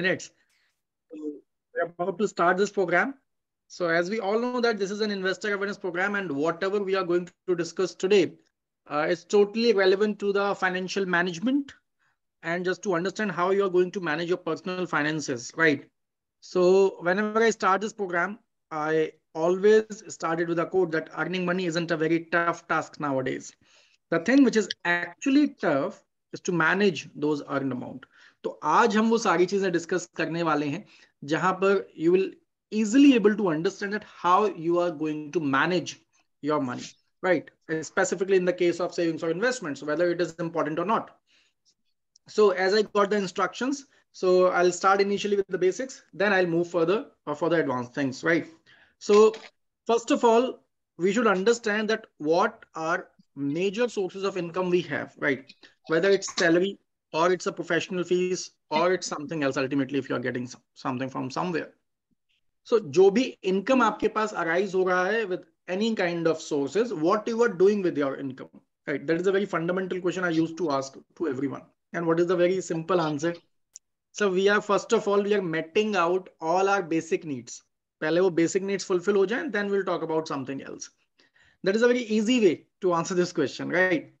minutes. We're about to start this program. So as we all know that this is an investor awareness program and whatever we are going to discuss today uh, is totally relevant to the financial management and just to understand how you're going to manage your personal finances, right? So whenever I start this program, I always started with a quote that earning money isn't a very tough task nowadays. The thing which is actually tough is to manage those earned amount. So आज हम वो सारी चीजें discuss करने वाले हैं जहां easily able to understand that how you are going to manage your money right specifically in the case of savings or investments whether it is important or not so as i got the instructions so i'll start initially with the basics then i'll move further uh, or further advanced things right so first of all we should understand that what are major sources of income we have right whether it's salary or it's a professional fees or it's something else ultimately if you are getting something from somewhere so जो income आपके पास arise हो रहा है with any kind of sources what you are doing with your income right that is a very fundamental question I used to ask to everyone and what is the very simple answer so we are first of all we are meting out all our basic needs पहले वो basic needs fulfill हो जाए then we'll talk about something else that is a very easy way to answer this question right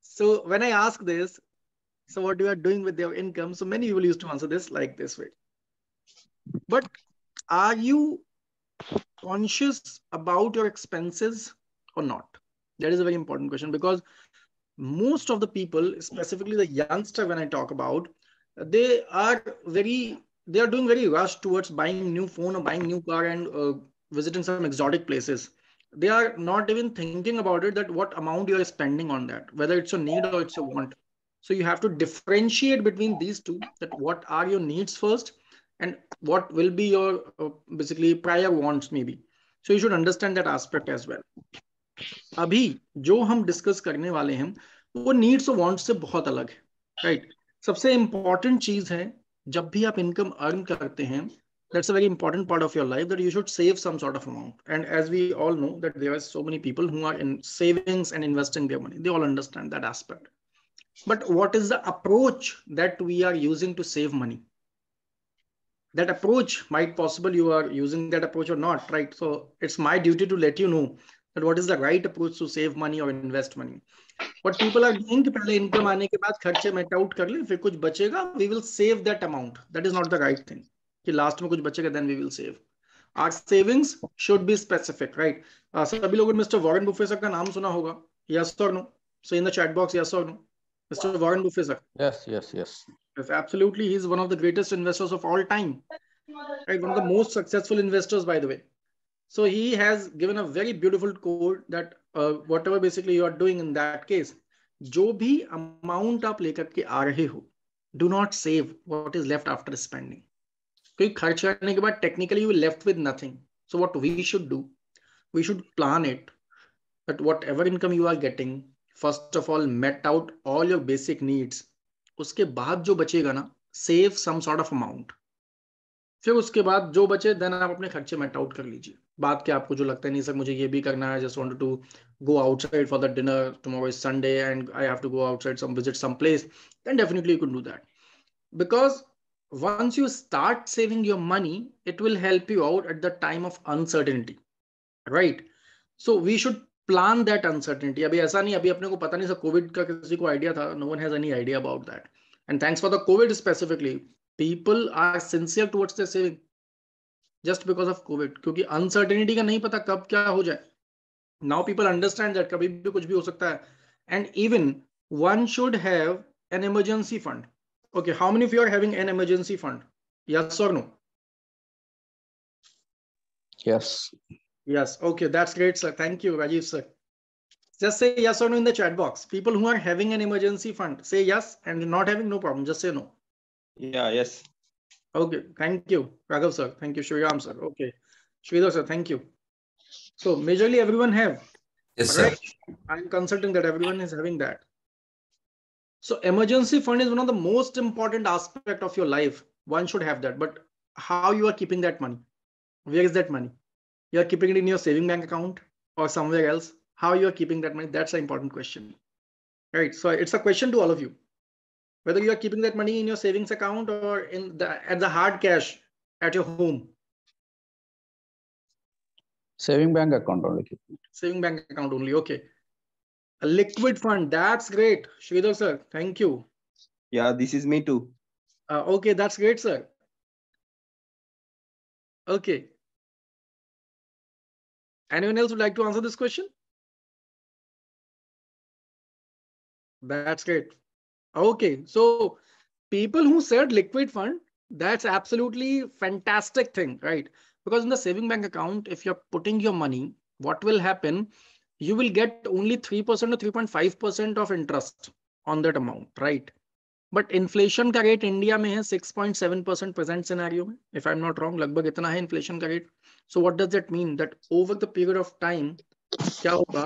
so when I ask this so what you are doing with your income? So many people used to answer this like this way. But are you conscious about your expenses or not? That is a very important question because most of the people, specifically the youngster, when I talk about, they are very they are doing very rush towards buying new phone or buying new car and uh, visiting some exotic places they are not even thinking about it that what amount you are spending on that whether it's a need or it's a want so you have to differentiate between these two that what are your needs first and what will be your uh, basically prior wants maybe. So you should understand that aspect as well. Abhi, जो हम discuss करने वाले हैं वो needs और wants से बहुत अलग है right? सबसे इंपॉर्टेंट चीज है जब भी आप इनकम अर्न करते हैं that's a very important part of your life that you should save some sort of amount and as we all know that there are so many people who are in savings and investing their money they all understand that aspect but what is the approach that we are using to save money? That approach might possible you are using that approach or not, right? So it's my duty to let you know that what is the right approach to save money or invest money. What people are doing कि पहले income आने के बाद खर्चे met out कर ले फिर कुछ we will save that amount. That is not the right thing. कि last में कुछ then we will save. Our savings should be specific, right? Uh, सभी लोगों ने मिस्टर वॉरेन बुफे सर का नाम सुना होगा यस और no so in the chat box yes Mr. Warren Buffet, sir. Yes, yes, yes. Yes, absolutely. He's one of the greatest investors of all time. Right, one of the most successful investors, by the way. So he has given a very beautiful quote that uh, whatever basically you are doing in that case, जो भी amount आप लेकर के आ रहे हो do not save what is left after spending क्योंकि खर्च करने के बाद nothing. So what we should do, we should plan it that whatever income you are getting first of all met out all your basic needs उसके बाद जो बचेगा ना save some sort of amount फिर उसके बाद जो बचे देन आप अपने खर्चे मेट आउट कर लीजिए बात क्या आपको जो लगता है नहीं सर मुझे ये भी करना है just want to go outside for the dinner tomorrow Sunday and I have to go outside some visit some place then definitely you do that because once you start saving your money it will help you out at the time of uncertainty right so we should plan that uncertainty अभी ऐसा नहीं अभी अपने को पता नहीं sir Covid का किसी को आइडिया था no one has any idea about that and thanks for the COVID specifically people are sincere towards the saving just because of COVID क्योंकि अनसर्टेनिटी का नहीं पता कब क्या हो जाए नाउ पीपल अंडरस्टैंड दैट कभी भी कुछ भी हो सकता है and even one should have an emergency fund okay how many you are having an emergency fund yes और no yes Yes. Okay. That's great, sir. Thank you, Rajiv, sir. Just say yes or no in the chat box. People who are having an emergency fund, say yes and not having no problem. Just say no. Yeah, yes. Okay. Thank you, Raghav, sir. Thank you, Shriram, sir. Okay. Sridhar, sir. Thank you. So majorly everyone have. Yes, right? sir. I'm consulting that everyone is having that. So emergency fund is one of the most important aspect of your life. One should have that. But how you are keeping that money? Where is that money? you're keeping it in your saving bank account or somewhere else how you're keeping that money that's an important question right so it's a question to all of you whether you are keeping that money in your savings account or in the at the hard cash at your home saving bank account only saving bank account only okay a liquid fund that's great shridhar sir thank you yeah this is me too uh, okay that's great sir okay Anyone else would like to answer this question? That's great. Okay, so people who said liquid fund, that's absolutely fantastic thing, right? Because in the saving bank account, if you're putting your money, what will happen? You will get only 3% or 3.5% of interest on that amount, right? But inflation का rate India में है 6.7 percent present scenario में if I am not wrong लगभग इतना है inflation का rate so what does that mean that over the period of time क्या होगा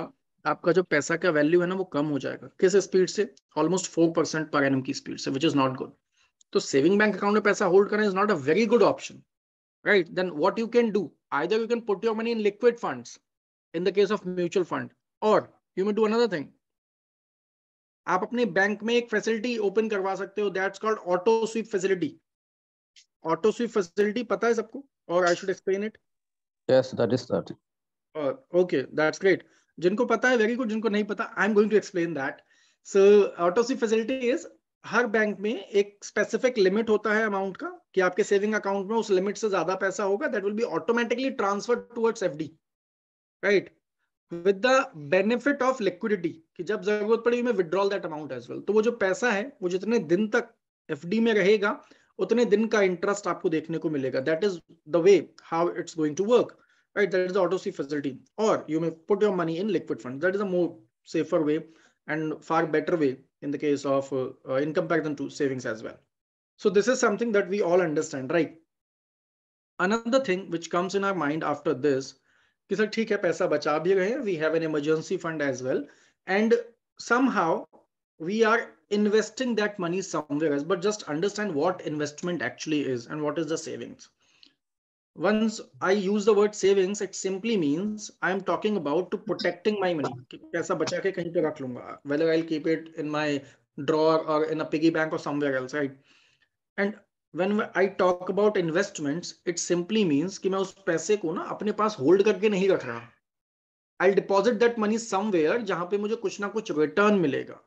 आपका जो पैसा का वैल्यू है ना वो कम हो जाएगा किस स्पीड से ऑलमोस्ट फोर परसेंट पर एन की स्पीड से विच इज नॉट गुड तो सेविंग बैंक अकाउंट में पैसा होल्ड करना is not a very good option right then what you can do either you can put your money in liquid fund in the case of mutual fund और you may do another thing आप अपने bank में एक facility open करवा सकते हो that's called auto sweep facility auto sweep facility पता है सबको और I should explain it yes that is that okay that's great जिनको पता है वेरी गुड जिनको नहीं पता I am going to explain that so auto sweep facility is हर बैंक में एक स्पेसिफिक लिमिट होता है अमाउंट का कि आपके सेविंग अकाउंट में उस लिमिट से ज्यादा पैसा होगा that will be automatically transfer towards FD right with the benefit of liquidity कि जब जरूरत पड़ी मैं withdrawal that amount as well तो वो जो पैसा है वो जितने दिन तक एफ में रहेगा उतने दिन का इंटरेस्ट आपको देखने को मिलेगा that is the way how it's going to work right that is auto sweep facility और you may put your money in liquid fund that is a more safer way and far better way in the case of in comparison to savings as well so this is something that we all understand right another thing Another comes in comes mind after this कि sir ठीक है पैसा बचा भी रहे हैं we have an emergency fund as well and some how we are investing that money somewhere else, but just understand what investment actually is and what is the savings. Once I use the word savings, it simply means I'm talking about to protecting my money. पैसा बचा के कहीं पे रख लूँगा. Whether I'll keep it in my drawer or in a piggy bank or somewhere else, right? And when I talk about investments, it simply means कि मैं उस पैसे को ना अपने पास होल्ड करके नहीं रख रहा I deposit that money somewhere जहां पे मुझे कुछ ना कुछ रिटर्न मिलेगा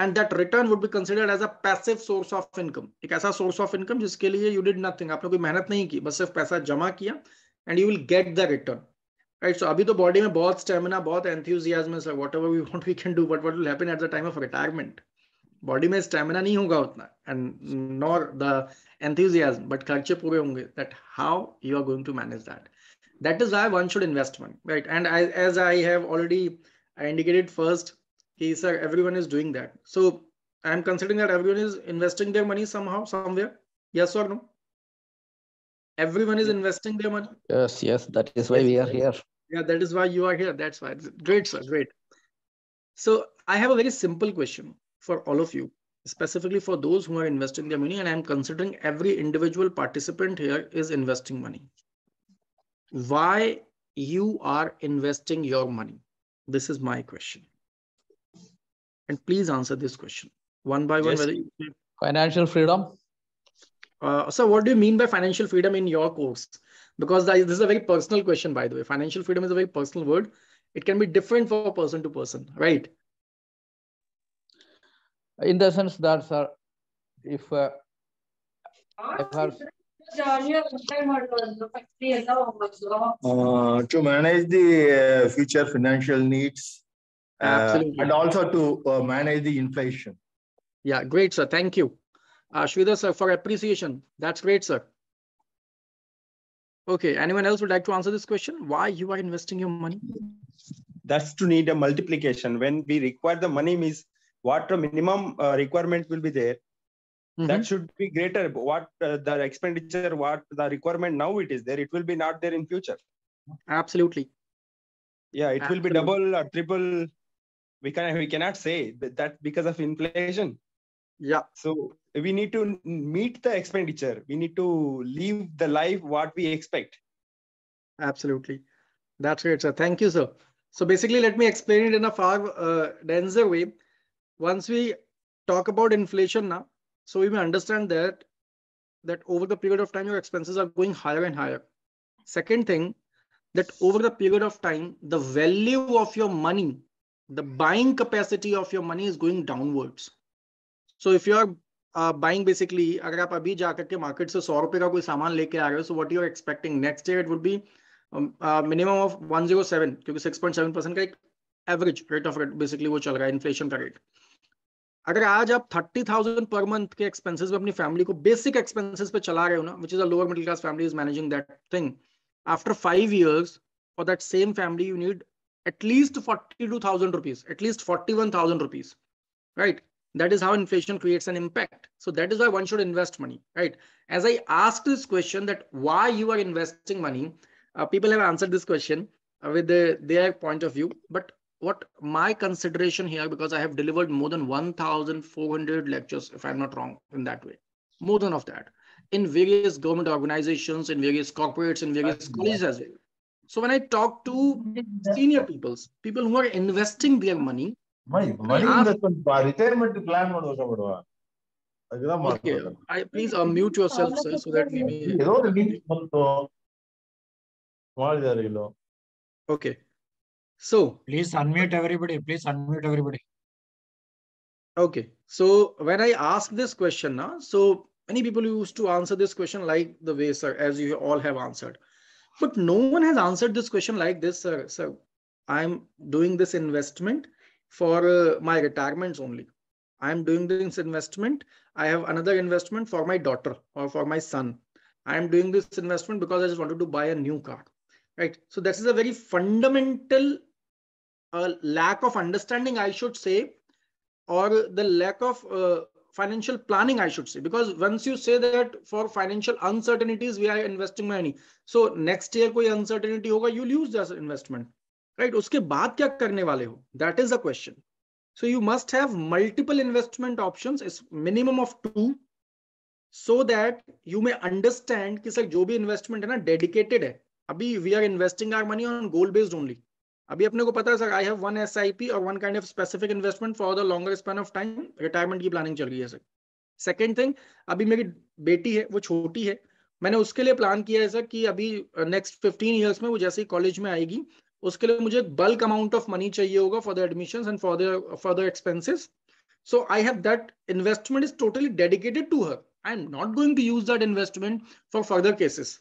and that return would be considered as a passive source of income एक ऐसा सोर्स ऑफ इनकम जिसके लिए यू डिड नथिंग आपने कोई मेहनत नहीं की बस सिर्फ पैसा जमा किया and you will get the return right so अभी तो बॉडी में बहुत स्टेमिना बहुत एंथ्यूजियाज है sir whatever we want we can do but what will happen at the time of retirement Body may stamina नहीं होगा उतना and nor the enthusiasm but खर्चे पूरे होंगे that how you are going to manage that that is I one should invest money right and as I have indicated first he sir everyone is doing that so i am considering that everyone is investing their money somehow somewhere yes or no everyone is investing their money yes yes that is why yes. we are here yeah that is why you are here that's why great sir great so i have a very simple question for all of you, specifically for those who are investing their money. And I'm considering every individual participant here is investing money. Why you are investing your money? This is my question. And please answer this question one by yes. one. You... Financial freedom. Uh, so what do you mean by financial freedom in your course? Because this is a very personal question, by the way. Financial freedom is a very personal word. It can be different for person to person, right? in the sense that sir if uh, ah, uh, to manage the uh, future financial needs uh, and also to uh, manage the inflation. Yeah, great, sir. Thank you. Uh, sir, for appreciation. That's great, sir. Okay, anyone else would like to answer this question? Why you are investing your money? That's to need a multiplication. When we require the money means what the minimum uh, requirement will be there mm-hmm. that should be greater what uh, the expenditure what the requirement now it is there it will be not there in future absolutely yeah it absolutely. will be double or triple we can we cannot say that, that because of inflation yeah so we need to meet the expenditure we need to live the life what we expect absolutely that's great sir thank you sir so basically let me explain it in a far uh, denser way once we talk about inflation now, so we may understand that that over the period of time your expenses are going higher and higher. Second thing, that over the period of time, the value of your money, the buying capacity of your money is going downwards. So if you're uh, buying basically, अगर आप अभी जा करके market से you are का कोई सामान लेके आ रहे you are what you are expecting next year it would be minimum of 107 क्योंकि 6.7 परसेंट का एक average rate of rate basically वो चल रहा अगर आज आप थर्टी थाउजेंड पर मंथ के एक्सपेंसेस पे अपनी फैमिली को बेसिक एक्सपेंसेस पे चला रहे हो ना which is a lower middle class family is managing that thing after five years for that same family you need at least forty two thousand rupees at least forty one thousand rupees right that is how inflation creates an impact so that is why one should invest money right as i asked this question that why you are investing money uh, people have answered this question uh, with their point of view but what my consideration here because i have delivered more than 1400 lectures if i'm not wrong in that way more than of that in various government organizations in various corporates in various colleges as well so when i talk to senior peoples people who are investing their money money, money ask, retirement plan okay i please unmute yourself sir so that maybe okay so please unmute everybody. Please unmute everybody. Okay. So when I ask this question now, so many people used to answer this question like the way, sir, as you all have answered. But no one has answered this question like this, sir. So I'm doing this investment for uh, my retirements only. I'm doing this investment. I have another investment for my daughter or for my son. I'm doing this investment because I just wanted to buy a new car, right? So this is a very fundamental a lack of understanding, I should say, or the lack of uh, financial planning, I should say, because once you say that for financial uncertainties, we are investing money. So next year कोई uncertainty होगा, you'll use this investment, right? उसके बाद क्या करने वाले हो? That is the question. So you must have multiple investment options, it's minimum of two, so that you may understand कि sir जो भी investment है ना dedicated है. अभी we are investing our money on goal based only. अभी अपने को पता है सर आई हैव और one kind of specific investment for the longer span of time retirement की प्लानिंग चल रही है सर सेकेंड थिंग अभी मेरी बेटी है वो छोटी है मैंने उसके लिए प्लान किया है सर कि अभी नेक्स्ट फिफ्टीन ईयर्स में वो जैसे ही कॉलेज में आएगी उसके लिए मुझे बल्क अमाउंट ऑफ मनी चाहिए होगा for the admission and for the for the expenses so I have that investment is totally dedicated to her I am not going to use that investment for further cases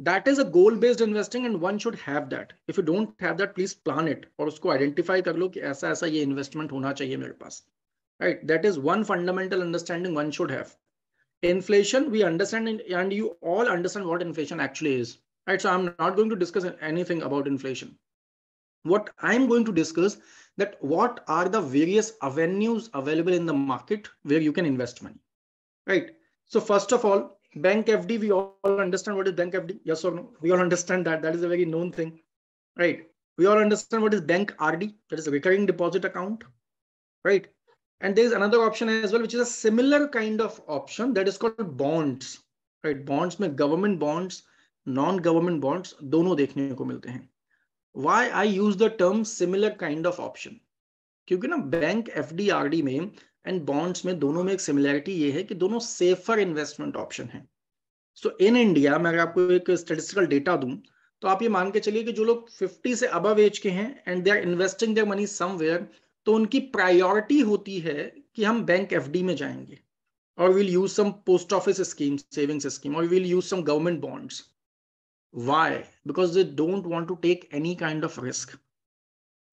that is a goal based investing and one should have that if you don't have that please plan it or usko identify कर लो कि ऐसा ऐसा investment hona chahiye mere pass right that is one fundamental understanding one should have inflation we understand and you all understand what inflation actually is right so i'm not going to discuss anything about inflation what i'm going to discuss that what are the various avenues available in the market where you can invest money right so first of all bank FD, we all understand what is bank FD. Yes or no? We all understand that. That is a very known thing, right? We all understand what is bank RD, that is a recurring deposit account, right? And there's another option as well, which is a similar kind of option that is called bonds, right? Bonds में government bonds, non-government bonds, दोनों देखने को मिलते हैं. Why I use the term similar kind of option? क्योंकि bank FD, RD में and bonds में दोनों में एक सिमिलैरिटी ये है कि दोनों सेफर इन्वेस्टमेंट ऑप्शन है सो इन इंडिया मैं अगर आपको एक स्टेटिस्टिकल डेटा दूं तो आप ये मान के चलिए कि जो लोग 50 से अब एज के हैं and they are investing their money somewhere तो उनकी प्रायोरिटी होती है कि हम बैंक एफ में जाएंगे और will use some post office scheme savings scheme और will use some government bonds why because they don't want to take any kind of risk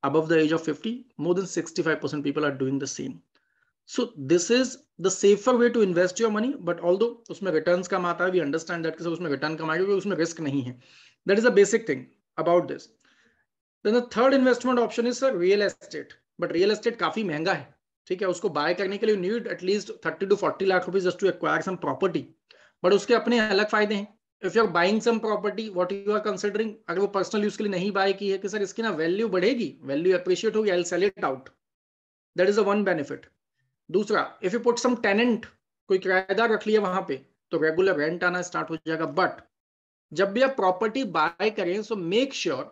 above the age of 50 more than 65% people are doing the same so this is the safer way to invest your money but although उसमें return कम आता है we understand that कि उसमें return कम आएगा क्योंकि उसमें risk नहीं है that is a basic thing about this then the third investment option is sir real estate but real estate काफी महंगा है ठीक है उसको बाय करने के लिए need at least thirty to forty lakh rupees just to acquire some property but उसके अपने अलग फायदे हैं if you are buying some property what you are considering अगर वो पर्सनल यूज के लिए नहीं बाय की है कि सर इसकी ना वैल्यू बढ़ेगी वैल्यू अप्रिशिएट होगी I sell it out that is the one benefit दूसरा if you put some tenant कोई किराएदार रख लिया वहां पे तो रेगुलर रेंट आना स्टार्ट हो जाएगा बट जब भी आप प्रॉपर्टी बाय करें सो मेक श्योर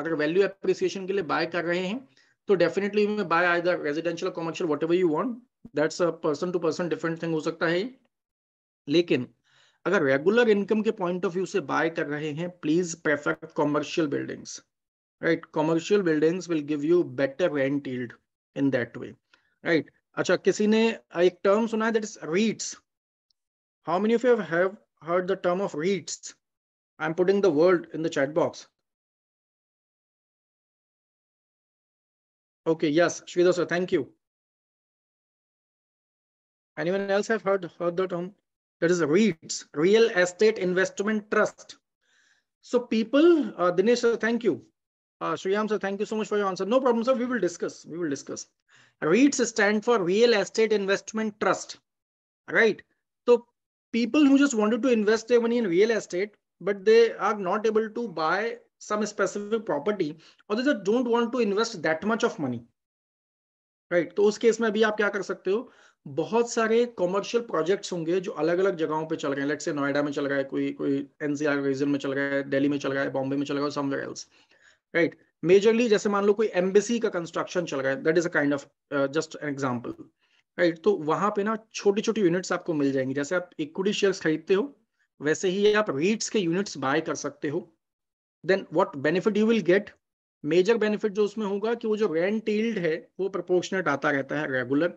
अगर वैल्यू एप्रिसिएशन के लिए बाय कर रहे हैं तो डेफिनेटली में buy either residential commercial whatever you want that's a person to person different thing हो सकता है लेकिन अगर रेगुलर इनकम के पॉइंट ऑफ व्यू से बाय कर रहे हैं please prefer commercial buildings right commercial buildings will give you better rent yield in that way right अच्छा किसी ने एक टर्म सुना है that is how many of you have heard the term of REITs? I'm putting the word in the chat box. Okay, yes, thank you. Anyone else have heard, heard the term? That is REITs, Real Estate Investment Trust. So people, uh, Dinesh sir, thank you. Uh, Shriyam sir, thank you so much for your answer. No problem, sir, we will discuss, we will discuss. REITs stand for Real Estate Investment Trust, right? So people who just wanted to invest their money in real estate, but they are not able to buy some specific property or they just don't want to invest that much of money, right? So in that case, what can you do? बहुत सारे commercial projects होंगे जो अलग अलग जगहों पे चल रहे हैं लेट्स से नोएडा में चल रहा है कोई कोई एनसीआर रीजन में चल रहा है दिल्ली में चल रहा है बॉम्बे में चल रहा है somewhere else right right? Majorly जैसे मान लो कोई एम्बेसी का कंस्ट्रक्शन चल रहा है that is a kind of just an example right तो वहां पे ना छोटी छोटी यूनिट्स आपको मिल जाएंगी जैसे आप इक्विटी शेयर्स खरीदते हो वैसे ही आप रीट्स के यूनिट्स बाय कर सकते हो then what benefit you will get major benefit जो उसमें होगा कि वो जो रेंट ईल्ड है वो प्रपोर्शनेट आता रहता है रेगुलर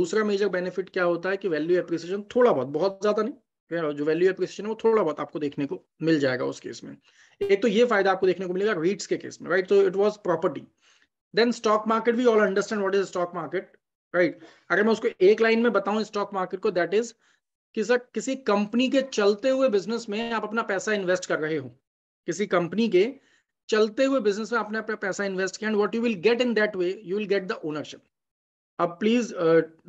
दूसरा मेजर बेनिफिट क्या होता है कि वैल्यू एप्रिसिएशन थोड़ा बहुत बहुत ज्यादा नहीं जो वैल्यू एप्रिसिएशन है वो थोड़ा बहुत आपको देखने को मिल जाएगा उस केस में एक तो ये फायदा आपको देखने को मिलेगा रीट्स के केस में राइट तो it was property then stock market we all understand what is stock market right अगर मैं उसको एक लाइन में बताऊं स्टॉक मार्केट को दैट इज किसी किसी कंपनी के चलते हुए बिजनेस में आप अपना पैसा इन्वेस्ट कर रहे हो किसी कंपनी के चलते हुए बिजनेस में आपने अपना पैसा इन्वेस्ट किया and what you will get in that way you will get the ownership अब प्लीज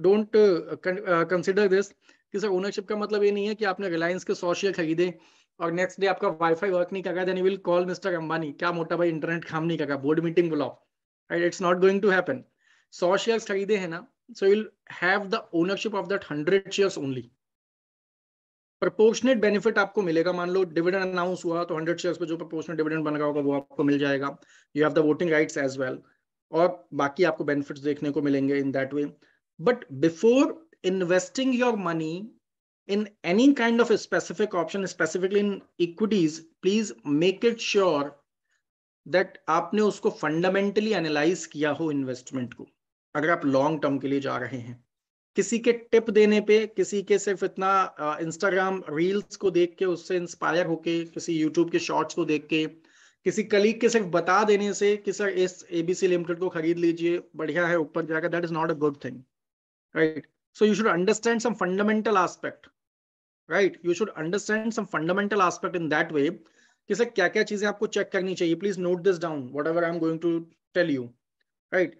डोंट कंसीडर दिस कि सर ओनरशिप का मतलब ये नहीं है कि आपने रिलायंस के सौ शेयर खरीदे और नेक्स्ट डे आपका वाईफाई वर्क नहीं कर then you will call mister Ambani क्या मोटा भाई इंटरनेट काम नहीं कर बोर्ड मीटिंग बुलाओ right it's not going to happen सौ शेयर खरीदे है ना so will have the ownership of that hundred share only proportionate benefit आपको मिलेगा मान लो डिविडेंड अनाउंस हुआ तो हंड्रेड शेयर पे जो प्रपोर्शनल डिविडेंड बन रहा होगा वो आपको मिल जाएगा you have the voting rights as well और बाकी आपको बेनिफिट्स देखने को मिलेंगे in that way but before investing your money in any kind of a specific option, specifically in equities, please make it sure that आपने उसको fundamentally analyse किया हो इन्वेस्टमेंट को अगर आप लॉन्ग टर्म के लिए जा रहे हैं किसी के टिप देने पे किसी के सिर्फ इतना इंस्टाग्राम रील्स को देख के उससे इंस्पायर होके किसी यूट्यूब के शॉर्ट्स को देख के किसी कलीग के सिर्फ बता देने से कि सर इस एबीसी लिमिटेड को खरीद लीजिए बढ़िया है ऊपर जाएगा that is not a good thing right So you should understand some fundamental aspect, right? You should understand some fundamental aspect in that way. कि सर क्या क्या चीजें आपको चेक करनी चाहिए please note this down whatever I am going to tell you right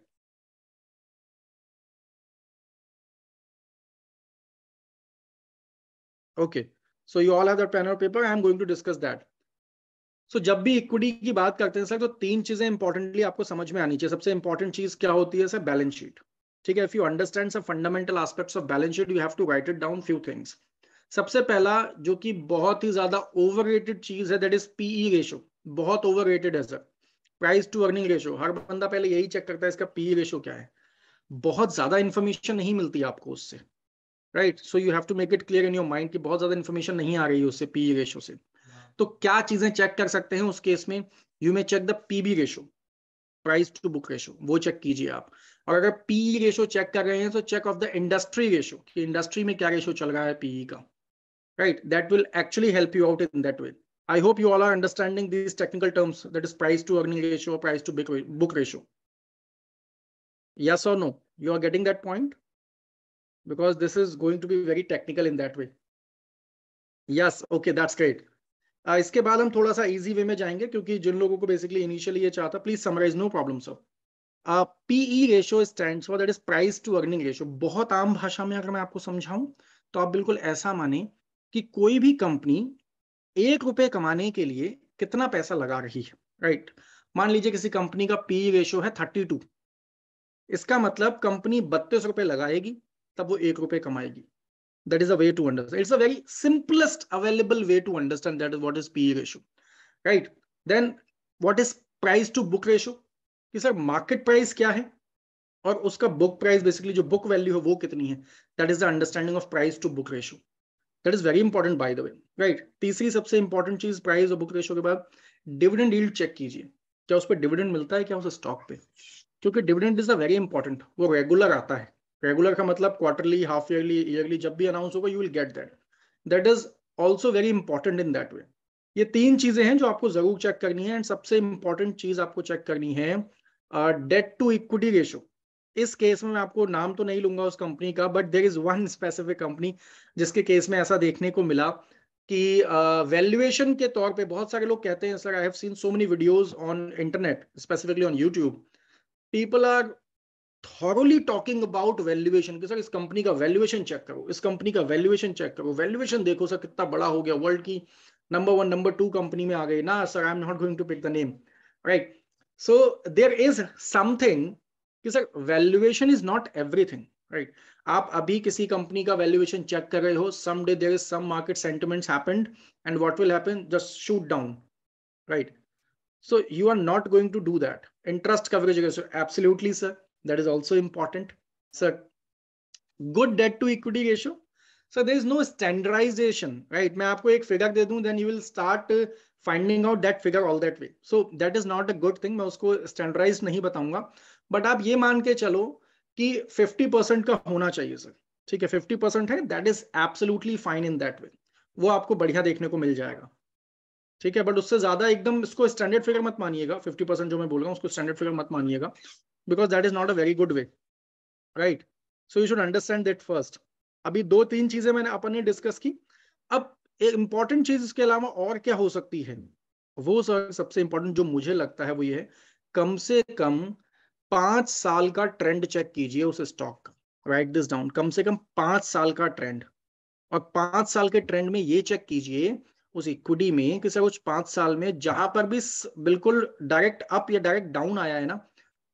okay so you all have that pen और paper I am going to discuss that so जब भी इक्विटी की बात करते हैं सर तो तीन चीजें इंपॉर्टेंटली आपको समझ में आनी चाहिए सबसे इंपॉर्टेंट चीज क्या होती है सर बैलेंस शीट ठीक है if you understand some fundamental aspects of balance sheet you have to write it down few things सबसे पहला जो कि बहुत ही ज्यादा ओवर चीज है दैट इज पीई रेशियो बहुत ओवर है sir price to earning ratio हर बंदा पहले यही चेक करता है इसका पीई रेशियो e क्या है बहुत ज्यादा इन्फॉर्मेशन नहीं मिलती आपको उससे right so you have to make it clear in your mind कि बहुत ज्यादा इन्फॉर्मेशन नहीं आ रही है उससे पीई रेशियो e से तो क्या चीजें चेक कर सकते हैं उस केस में you may check the PB ratio price to book ratio वो चेक कीजिए आप और अगर पी रेशो चेक कर रहे हैं तो check of the industry ratio कि इंडस्ट्री में क्या रेशो चल रहा है पीई का right that will actually help you out in that way I hope you all are understanding this technical terms that is price to earning ratio price to book ratio yes और no you are getting that point because this is going to be very technical in that way yes okay that's great इसके बाद हम थोड़ा सा easy way में जाएंगे क्योंकि जिन लोगों को बेसिकली इनिशियली ये चाहता please summarise no problem sir PE ratio stand for that is price to earning ratio बहुत आम भाषा में अगर मैं आपको समझाऊं तो आप बिल्कुल ऐसा माने कि कोई भी कंपनी एक रुपए कमाने के लिए कितना पैसा लगा रही है राइट right? मान लीजिए किसी कंपनी का पीई रेशियो e है थर्टी टू इसका मतलब कंपनी बत्तीस रुपए लगाएगी तब वो एक रुपए कमाएगी that is a way to understand it's a very simplest available way to understand that is what is PE ratio right then what is price to book ratio कि सर मार्केट प्राइस क्या है और उसका book price basically जो book value है वो कितनी है that is the understanding of price to book ratio that is very important by the way right तीसरी सबसे इंपॉर्टेंट चीज प्राइस और बुक रेशो के बाद डिविडेंड यील्ड चेक कीजिए क्या उस पर डिविडेंड मिलता है क्या उस स्टॉक पे क्योंकि dividend is a very important वो रेगुलर आता है रेगुलर का मतलब क्वार्टरली हाफ ईयरली ईयरली जब भी अनाउंस होगा you will get that that is also very important in that way ये तीन चीजें हैं जो आपको जरूर चेक करनी है एंड सबसे इंपॉर्टेंट चीज आपको चेक करनी है डेट टू इक्विटी रेशो इस केस में मैं आपको नाम तो नहीं लूंगा उस कंपनी का but there is one specific company जिसके केस में ऐसा देखने को मिला कि वैल्यूएशन uh, के तौर पे बहुत सारे लोग कहते हैं sir I have seen so many videos on internet specifically on YouTube people are thoroughly talking about valuation कि सर इस कंपनी का वैल्यूएशन चेक करो इस कंपनी का वैल्यूएशन चेक करो वैल्यूएशन देखो सर कितना बड़ा हो गया वर्ल्ड की number one number two company में आ गई ना sir I am not going to pick the name right So there is something कि sir valuation is not everything right आप अभी किसी कंपनी का वैल्यूएशन चेक कर रहे हो some day there is some market sentiments happened and what will happen just shoot down right so you are not going to do that interest coverage sir absolutely sir that is also important sir good debt to equity ratio sir there is no standardisation right मैं आपको एक figure दे दूं then you will start finding out that figure all that way so that is not a good thing मैं उसको standardise नहीं बताऊंगा but आप ये मान के चलो कि 50 परसेंट का होना चाहिए सर ठीक है 50 है that is absolutely fine in that way वो आपको बढ़िया देखने को मिल जाएगा ठीक है बट उससे ज्यादा एकदम इसको स्टैंडर्ड फिगर मत मानिएगा फिफ्टी जो मैं बोल रहा हूँ उसको स्टैंडर्ड फिगर मत मानिएगा because that is not a very good way right so you should understand that first अभी दो तीन चीजें मैंने अपन ने डिस्कस की अब एक इंपॉर्टेंट चीज इसके अलावा और क्या हो सकती है वो सर सबसे इंपॉर्टेंट जो मुझे लगता है वो ये है कम से कम पांच साल का ट्रेंड चेक कीजिए उस स्टॉक का राइट दिस डाउन कम से कम पांच साल का ट्रेंड और पांच साल के ट्रेंड में ये चेक कीजिए उस इक्विटी में कि सर कुछ पांच साल में जहां पर भी बिल्कुल डायरेक्ट अप या डायरेक्ट डाउन आया है ना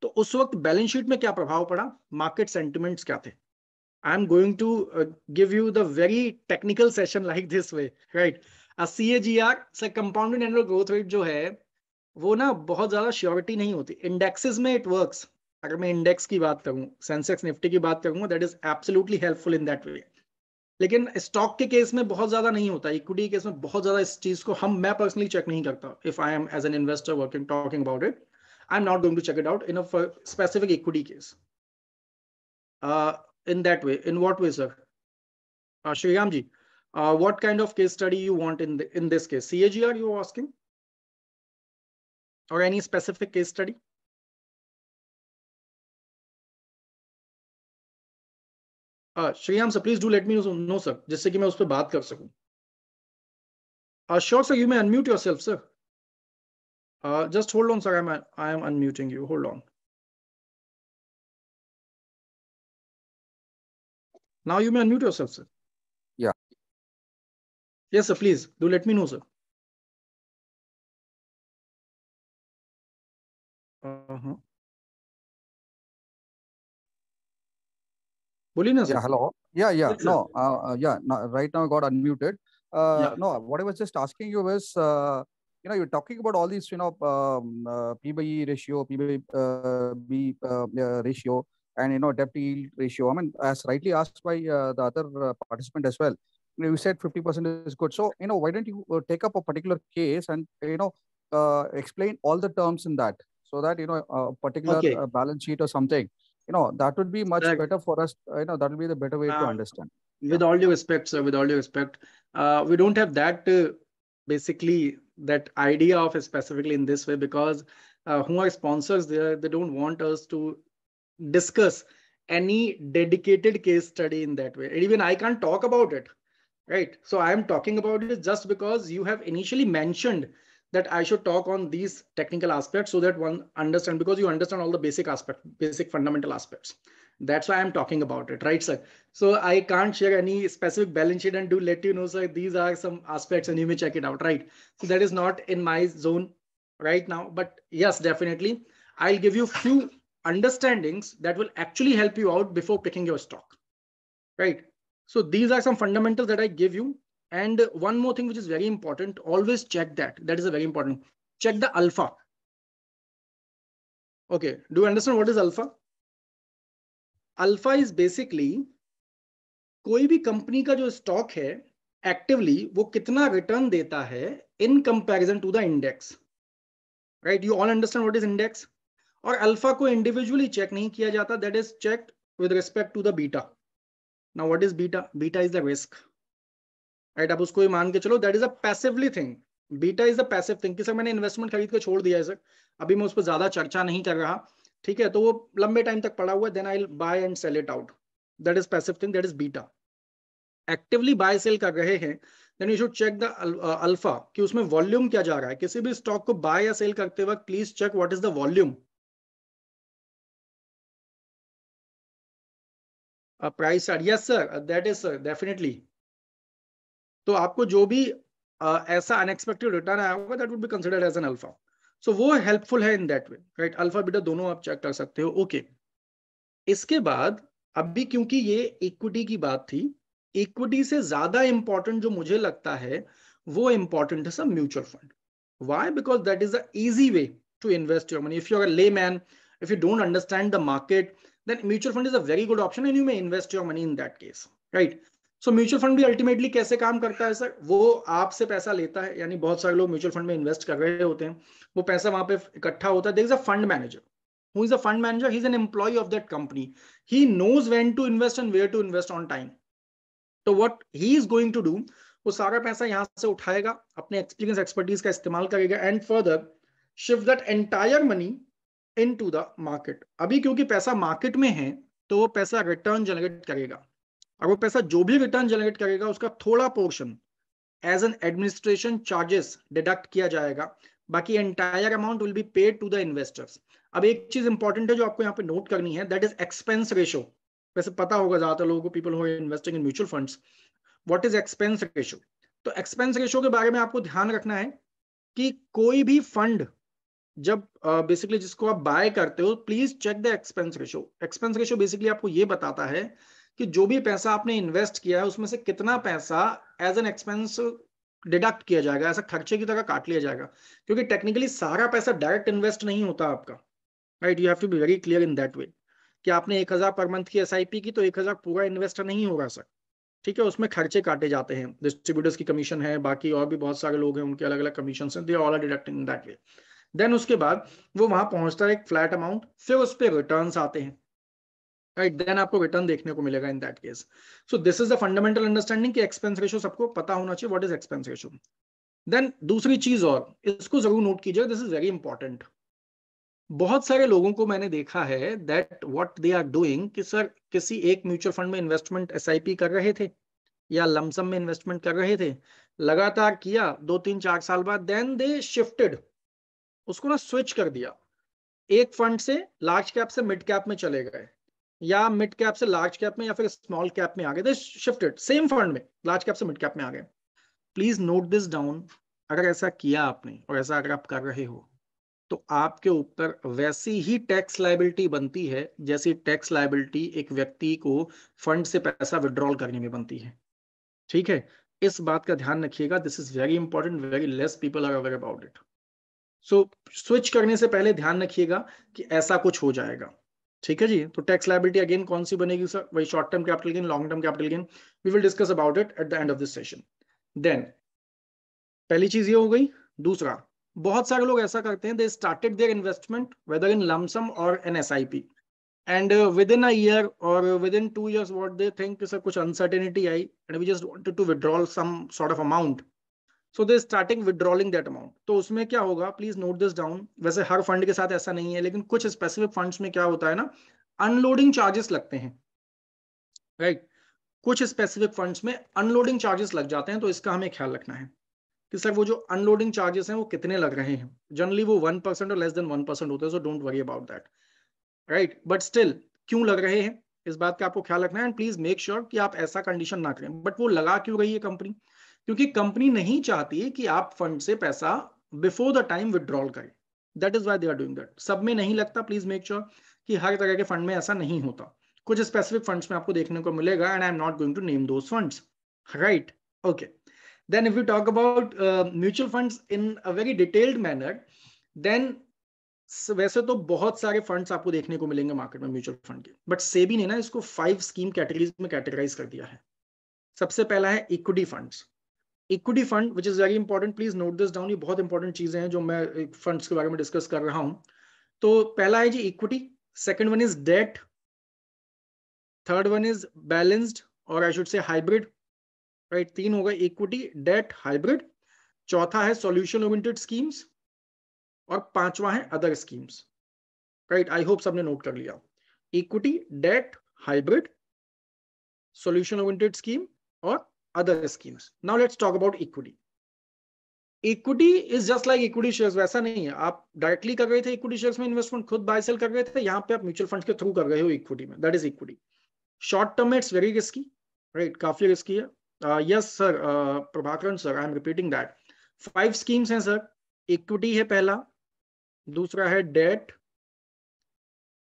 तो उस वक्त बैलेंस शीट में क्या प्रभाव पड़ा मार्केट सेंटिमेंट्स क्या थे I'm going to uh, give you the very technical session like this way, right? A CAGR, so compounded annual growth rate jo hai wo na bahut zyada surety nahi hoti indexes mein it works agar main index ki baat करूँ sensex nifty ki baat करूँगा that is absolutely helpful in that way लेकिन stock के case में बहुत ज्यादा नहीं होता equity case में बहुत ज्यादा इस चीज को हम मैं पर्सनली चेक नहीं करता if I am as an investor working talking about it I am not going to check it out in a specific equity case in that way? In what way, sir? Uh, Shriramji, uh, what kind of case study you want in, the, in this case? CAGR you are asking? Or any specific case study? Uh, Shriyam, sir, please do let me know, sir, just कि मैं उस पर बात कर सकूं. Uh, sure, sir, you may unmute yourself, sir. Uh, just hold on, sir. I'm, I am unmuting you. Hold on. Now you may unmute yourself, sir. Yeah. Yes, sir, please do let me know, sir. Uh-huh. Bolina, yeah, hello. Yeah, yeah. Yes, no, uh, uh, yeah. No, right now I got unmuted. Uh, yeah. No, what I was just asking you was, uh, you know, you're talking about all these, you know, um, uh, ratio, PBE uh, B, uh, ratio and you know debt yield ratio. I mean, as rightly asked by uh, the other uh, participant as well, you, know, you said 50% is good. So you know, why don't you uh, take up a particular case and you know uh, explain all the terms in that, so that you know a particular okay. Uh, balance sheet or something. You know that would be much that, better for us. you know that would be the better way to understand. With yeah. all due respect, sir. With all due respect, we don't have that basically that idea of specifically in this way because uh, who are sponsors there they don't want us to discuss any dedicated case study in that way. Even I can't talk about it, right? So I am talking about it just because you have initially mentioned that I should talk on these technical aspects so that one understand because you understand all the basic aspect, basic fundamental aspects. That's why I'm talking about it, right, sir? So I can't share any specific balance sheet and do let you know, sir, these are some aspects and you may check it out, right? So that is not in my zone right now, but yes, definitely. I'll give you few understandings that will actually help you out before picking your stock, right? So these are some fundamentals that I give you. And one more thing, which is very important, always check that. That is a very important. Check the alpha. Okay, do you understand what is alpha? Alpha is basically कोई भी company का जो stock है actively वो कितना return देता है in comparison to the index. Right? You all understand what is index? और अल्फा को इंडिविजुअली चेक नहीं किया जाता that is check with respect to the beta now what is beta beta is the risk right आप उसको ये मान के चलो that is a passively thing beta is the passive thing कि सर मैंने इन्वेस्टमेंट खरीद के छोड़ दिया है सर अभी मैं उस पर ज्यादा चर्चा नहीं कर रहा ठीक है तो वो लंबे टाइम तक पड़ा हुआ है then I buy and sell it out that is passive thing that is beta actively buy sell कर रहे हैं then you should check the alpha कि उसमें वॉल्यूम क्या जा रहा है किसी भी स्टॉक को बाय या सेल करते वक्त please check what is the volume price are yes sir that is sir definitely तो आपको जो भी uh, ऐसा अनएक्सपेक्टेड रिटर्न आया होगा that would be considered as an alpha so वो हेल्पफुल है in that way right alpha beta दोनों आप चेक कर सकते हो ओके okay. इसके बाद भी क्योंकि ये इक्विटी की बात थी इक्विटी से ज्यादा इंपॉर्टेंट जो मुझे लगता है वो इंपॉर्टेंट है sir mutual fund why because that is the easy way to invest your money if you're a layman if you don't understand the market then mutual fund is a very good option and you may invest your money in that case right so mutual fund भी ultimately कैसे काम करता है sir वो आपसे पैसा लेता है यानी बहुत सारे लोग म्यूचुअल फंड में इन्वेस्ट कर रहे होते हैं वो पैसा वहां पे इकट्ठा होता है there is a fund manager who is a fund manager he is an employee of that company he knows when to invest and where to invest on time तो what he is going to do वो सारा पैसा यहाँ से उठाएगा अपने experience expertise का इस्तेमाल करेगा and further shift that entire money into the market अभी क्योंकि पैसा मार्केट में है तो वो पैसा रिटर्न जनरेट करेगा और वो पैसा जो भी रिटर्न जनरेट करेगा उसका थोड़ा portion as an administration charges deduct किया जाएगा बाकी entire amount will be paid to the investors अब एक चीज इंपॉर्टेंट है जो आपको यहाँ पे नोट करनी है दैट इज एक्सपेंस रेशो वैसे पता होगा ज्यादातर लोगों को people who investing in mutual fund what is expense ratio तो एक्सपेंस रेशो के बारे में आपको ध्यान रखना है कि कोई भी फंड जब बेसिकली uh, जिसको आप बाय करते हो please check the expense ratio expense ratio basically आपको ये बताता है कि जो भी पैसा आपने इन्वेस्ट किया है उसमें से कितना पैसा एज एन एक्सपेंस डिडक्ट किया जाएगा ऐसा खर्चे की तरह काट लिया जाएगा क्योंकि टेक्निकली सारा पैसा डायरेक्ट इन्वेस्ट नहीं होता आपका right you have to be very clear in that way कि आपने एक हज़ार पर मंथ की एस की तो एक हज़ार पूरा इन्वेस्ट नहीं होगा सर ठीक है उसमें खर्चे काटे जाते हैं डिस्ट्रीब्यूटर्स की कमीशन है बाकी और भी बहुत सारे लोग हैं उनके अलग अलग कमीशन है they all are deduct in that way then उसके बाद वो वहां पहुंचता है एक फ्लैट अमाउंट फिर उस पर रिटर्न आते हैं राइट right, देन आपको रिटर्न देखने को मिलेगा in that case so this is the fundamental understanding कि एक्सपेंस रेशो सबको पता होना चाहिए what is expense ratio then दूसरी चीज और इसको जरूर नोट कीजिएगा दिस इज वेरी इंपॉर्टेंट बहुत सारे लोगों को मैंने देखा है that what they are doing कि सर किसी एक म्यूचुअल फंड में इन्वेस्टमेंट एस कर रहे थे या लमसम में इन्वेस्टमेंट कर रहे थे लगातार किया दो तीन चार साल बाद देन दे शिफ्टेड उसको ना स्विच कर दिया एक फंड से लार्ज कैप से मिड कैप में चले गए या मिड कैप से लार्ज कैप में या फिर स्मॉल कैप में आ गए शिफ्टेड सेम फंड में लार्ज कैप से मिड कैप में आ गए प्लीज नोट दिस डाउन अगर ऐसा किया आपने और ऐसा अगर आप कर रहे हो तो आपके ऊपर वैसी ही टैक्स लाइबिलिटी बनती है जैसी टैक्स लाइबिलिटी एक व्यक्ति को फंड से पैसा विड्रॉल करने में बनती है ठीक है इस बात का ध्यान रखिएगा this is very important very less people are aware about it so so, switch करने से पहले ध्यान रखिएगा कि ऐसा कुछ हो जाएगा ठीक है जी तो टैक्स लाइबिलिटी अगेन कौन सी बनेगी सर वही short term capital gain long term capital gain we will discuss about it at the end of this session then पहली चीज ये हो गई दूसरा बहुत सारे लोग ऐसा करते हैं they started their investment whether in lump sum और an S I P and within a year और within two years what they think sir कुछ uncertainty I and we just wanted to withdrawal some sort of amount so they starting withdrawing that amount तो उसमें क्या होगा please note this down वैसे हर fund के साथ ऐसा नहीं है लेकिन कुछ स्पेसिफिक फंड में क्या होता है ना अनलोडिंग चार्जेस लगते हैं राइट right? कुछ स्पेसिफिक फंड्स में अनलोडिंग चार्जेस लग जाते हैं तो इसका हमें ख्याल रखना है कि सर वो जो अनलोडिंग चार्जेस हैं वो कितने लग रहे हैं जनरली वो वन परसेंट और लेस देन वन परसेंट होते हैं so don't worry about that right but still क्यों लग रहे हैं इस बात का आपको ख्याल रखना है एंड प्लीज मेक श्योर कि आप ऐसा कंडीशन ना करें बट वो लगा क्यों रही है कंपनी क्योंकि कंपनी नहीं चाहती कि आप फंड से पैसा बिफोर द टाइम विदड्रॉल करें that is why they are doing that सब में नहीं लगता प्लीज मेक श्योर कि हर तरह के फंड में ऐसा नहीं होता कुछ स्पेसिफिक फंड्स में आपको देखने को मिलेगा and I am not going to name दो funds right okay then if you talk about mutual funds in a very detailed manner then वैसे तो बहुत सारे फंड्स आपको देखने को मिलेंगे मार्केट में म्यूचुअल फंड के बट सेबी ने ना इसको फाइव स्कीम कैटेगरीज में कैटेगराइज कर दिया है सबसे पहला है equity funds equity fund which is very important please note this down ये बहुत इंपॉर्टेंट चीजें हैं जो मैं फंड्स के बारे में डिस्कस कर रहा हूं तो पहला है जी equity second one is debt third one is balanced और I should say hybrid right तीन हो गए इक्विटी डेट हाइब्रिड चौथा है सॉल्यूशन ओरिएंटेड स्कीम्स और पांचवा है other schemes right I hope सबने नोट कर लिया equity debt hybrid solution oriented scheme और other schemes. Now let's talk about equity. Equity is just like equity shares. वैसा नहीं है आप डायरेक्टली कर रहे थे इक्विटी शेयर्स में इन्वेस्टमेंट खुद बाय सेल कर रहे थे यहाँ पे आप म्यूचुअल फंड के थ्रू कर रहे हो इक्विटी में that is equity short term it's very risky right काफी रिस्की है yes sir Prabhakaran sir I am repeating that five schemes हैं सर इक्विटी है पहला दूसरा है डेट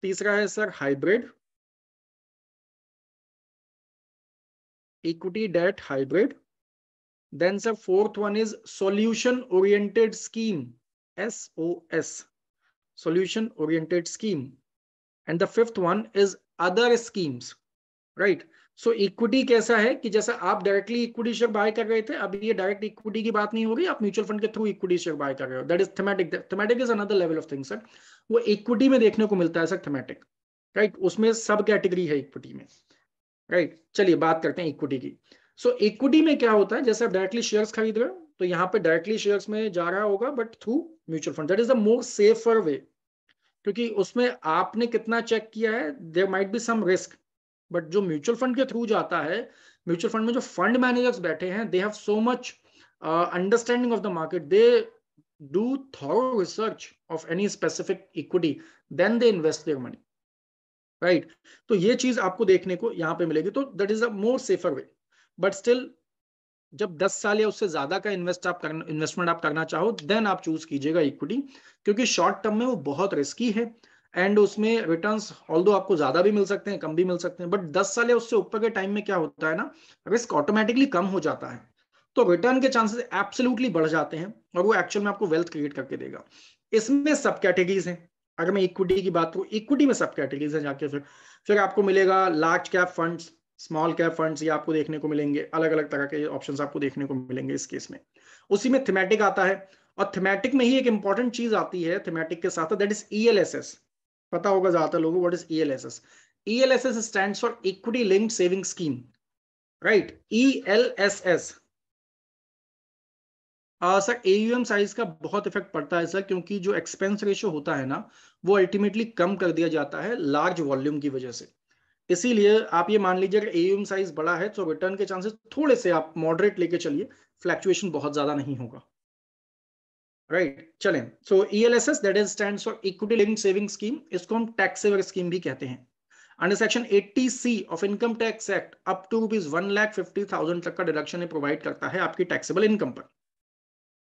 तीसरा है sir hybrid equity debt hybrid. Then sir, fourth one is solution oriented scheme, SOS, solution oriented scheme. And the fifth one is other schemes, right? So so, equity कैसा है कि जैसा आप डायरेक्टली इक्विटी शेयर बाय कर रहे थे अभी ये डायरेक्ट इक्विटी की बात नहीं हो रही आप म्यूचुअल फंड के थ्रू इक्विटी शेयर बाय कर रहे हो that is thematic thematic is another level of thing sir वो इक्विटी में देखने को मिलता है सर थमेटिक राइट right? उसमें सब कैटेगरी है इक्विटी में राइट चलिए बात करते हैं इक्विटी की सो so, इक्विटी में क्या होता है जैसे आप डायरेक्टली शेयर्स खरीद रहे हो तो यहाँ पे डायरेक्टली शेयर्स में जा रहा होगा but through mutual fund that is the more safer way क्योंकि उसमें आपने कितना चेक किया है there might be some risk but जो म्यूचुअल फंड के थ्रू जाता है म्यूचुअल फंड में जो फंड मैनेजर्स बैठे हैं they have so much understanding of the market they do thorough research of any specific equity then they invest their money right तो ये चीज आपको देखने को यहाँ पे मिलेगी तो that is a more safer way but still जब 10 साल या उससे ज्यादा का इन्वेस्ट आप करना इन्वेस्टमेंट आप करना चाहो देन आप चूज कीजिएगा इक्विटी क्योंकि शॉर्ट टर्म में वो बहुत रिस्की है एंड उसमें रिटर्न्स ऑल आपको ज्यादा भी मिल सकते हैं कम भी मिल सकते हैं बट 10 साल या उससे ऊपर के टाइम में क्या होता है ना रिस्क ऑटोमेटिकली कम हो जाता है तो रिटर्न के चांसेस एब्सोल्युटली बढ़ जाते हैं और वो एक्चुअल में आपको वेल्थ क्रिएट करके देगा इसमें सब कैटेगरीज हैं अगर मैं इक्विटी की बात करूँ इक्विटी में सब कैटेगरीज है जाके फिर फिर आपको मिलेगा large cap funds small cap funds ये आपको देखने को मिलेंगे अलग अलग तरह के ऑप्शंस आपको देखने को मिलेंगे इस केस में उसी में थीमेटिक आता है और थीमेटिक में ही एक इंपॉर्टेंट चीज आती है थीमेटिक के साथ दैट इज ई पता होगा ज्यादातर लोगों what is E L S S E L S S stand for equity linked saving scheme right E L S S sir AUM size का बहुत इफेक्ट पड़ता है सर क्योंकि जो एक्सपेंस रेशियो होता है ना वो अल्टीमेटली कम कर दिया जाता है लार्ज वॉल्यूम की वजह से इसीलिए आप ये मान लीजिए अगर एयूएम साइज बड़ा है तो रिटर्न के चांसेस थोड़े से आप मॉडरेट लेके चलिए फ्लैक्चुएशन बहुत ज्यादा नहीं होगा राइट right. चले so E L S S that is stand for equity link saving scheme इसको हम टैक्स सेवर स्कीम भी कहते हैं under section 80 C of income tax act up to rupees one lakh fifty thousand तक का deduction provide करता है आपकी टैक्सेबल इनकम पर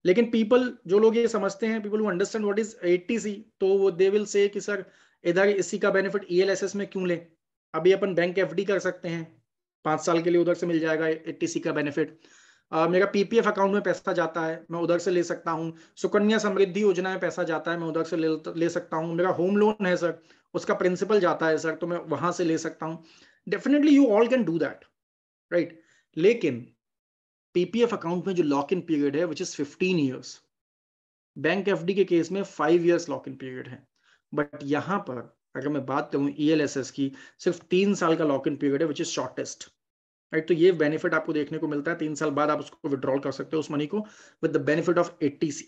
लेकिन पीपल जो लोग ये समझते हैं people understand what is eighty C तो वो दे विल से कि सर इधर इसी का बेनिफिट ईएलएसएस e में क्यों लें अभी अपन बैंक एफडी कर सकते हैं पांच साल के लिए उधर से मिल जाएगा एटीसी का बेनिफिट Uh, मेरा पीपीएफ अकाउंट में पैसा जाता है मैं उधर से ले सकता हूँ सुकन्या समृद्धि योजना में पैसा जाता है मैं उधर से ले ले सकता हूँ मेरा होम लोन है सर उसका प्रिंसिपल जाता है सर तो मैं वहां से ले सकता हूँ definitely you all can do that right लेकिन पीपीएफ अकाउंट में जो लॉक इन पीरियड है which is fifteen years bank F के केस में five years lock in period है बट यहां पर अगर मैं बात करूं ई e की सिर्फ तीन साल का लॉक इन पीरियड है विच इज शॉर्टेस्ट राइट तो ये बेनिफिट आपको देखने को मिलता है तीन साल बाद आप उसको विद्रॉल कर सकते हो उस मनी को with the benefit of eighty C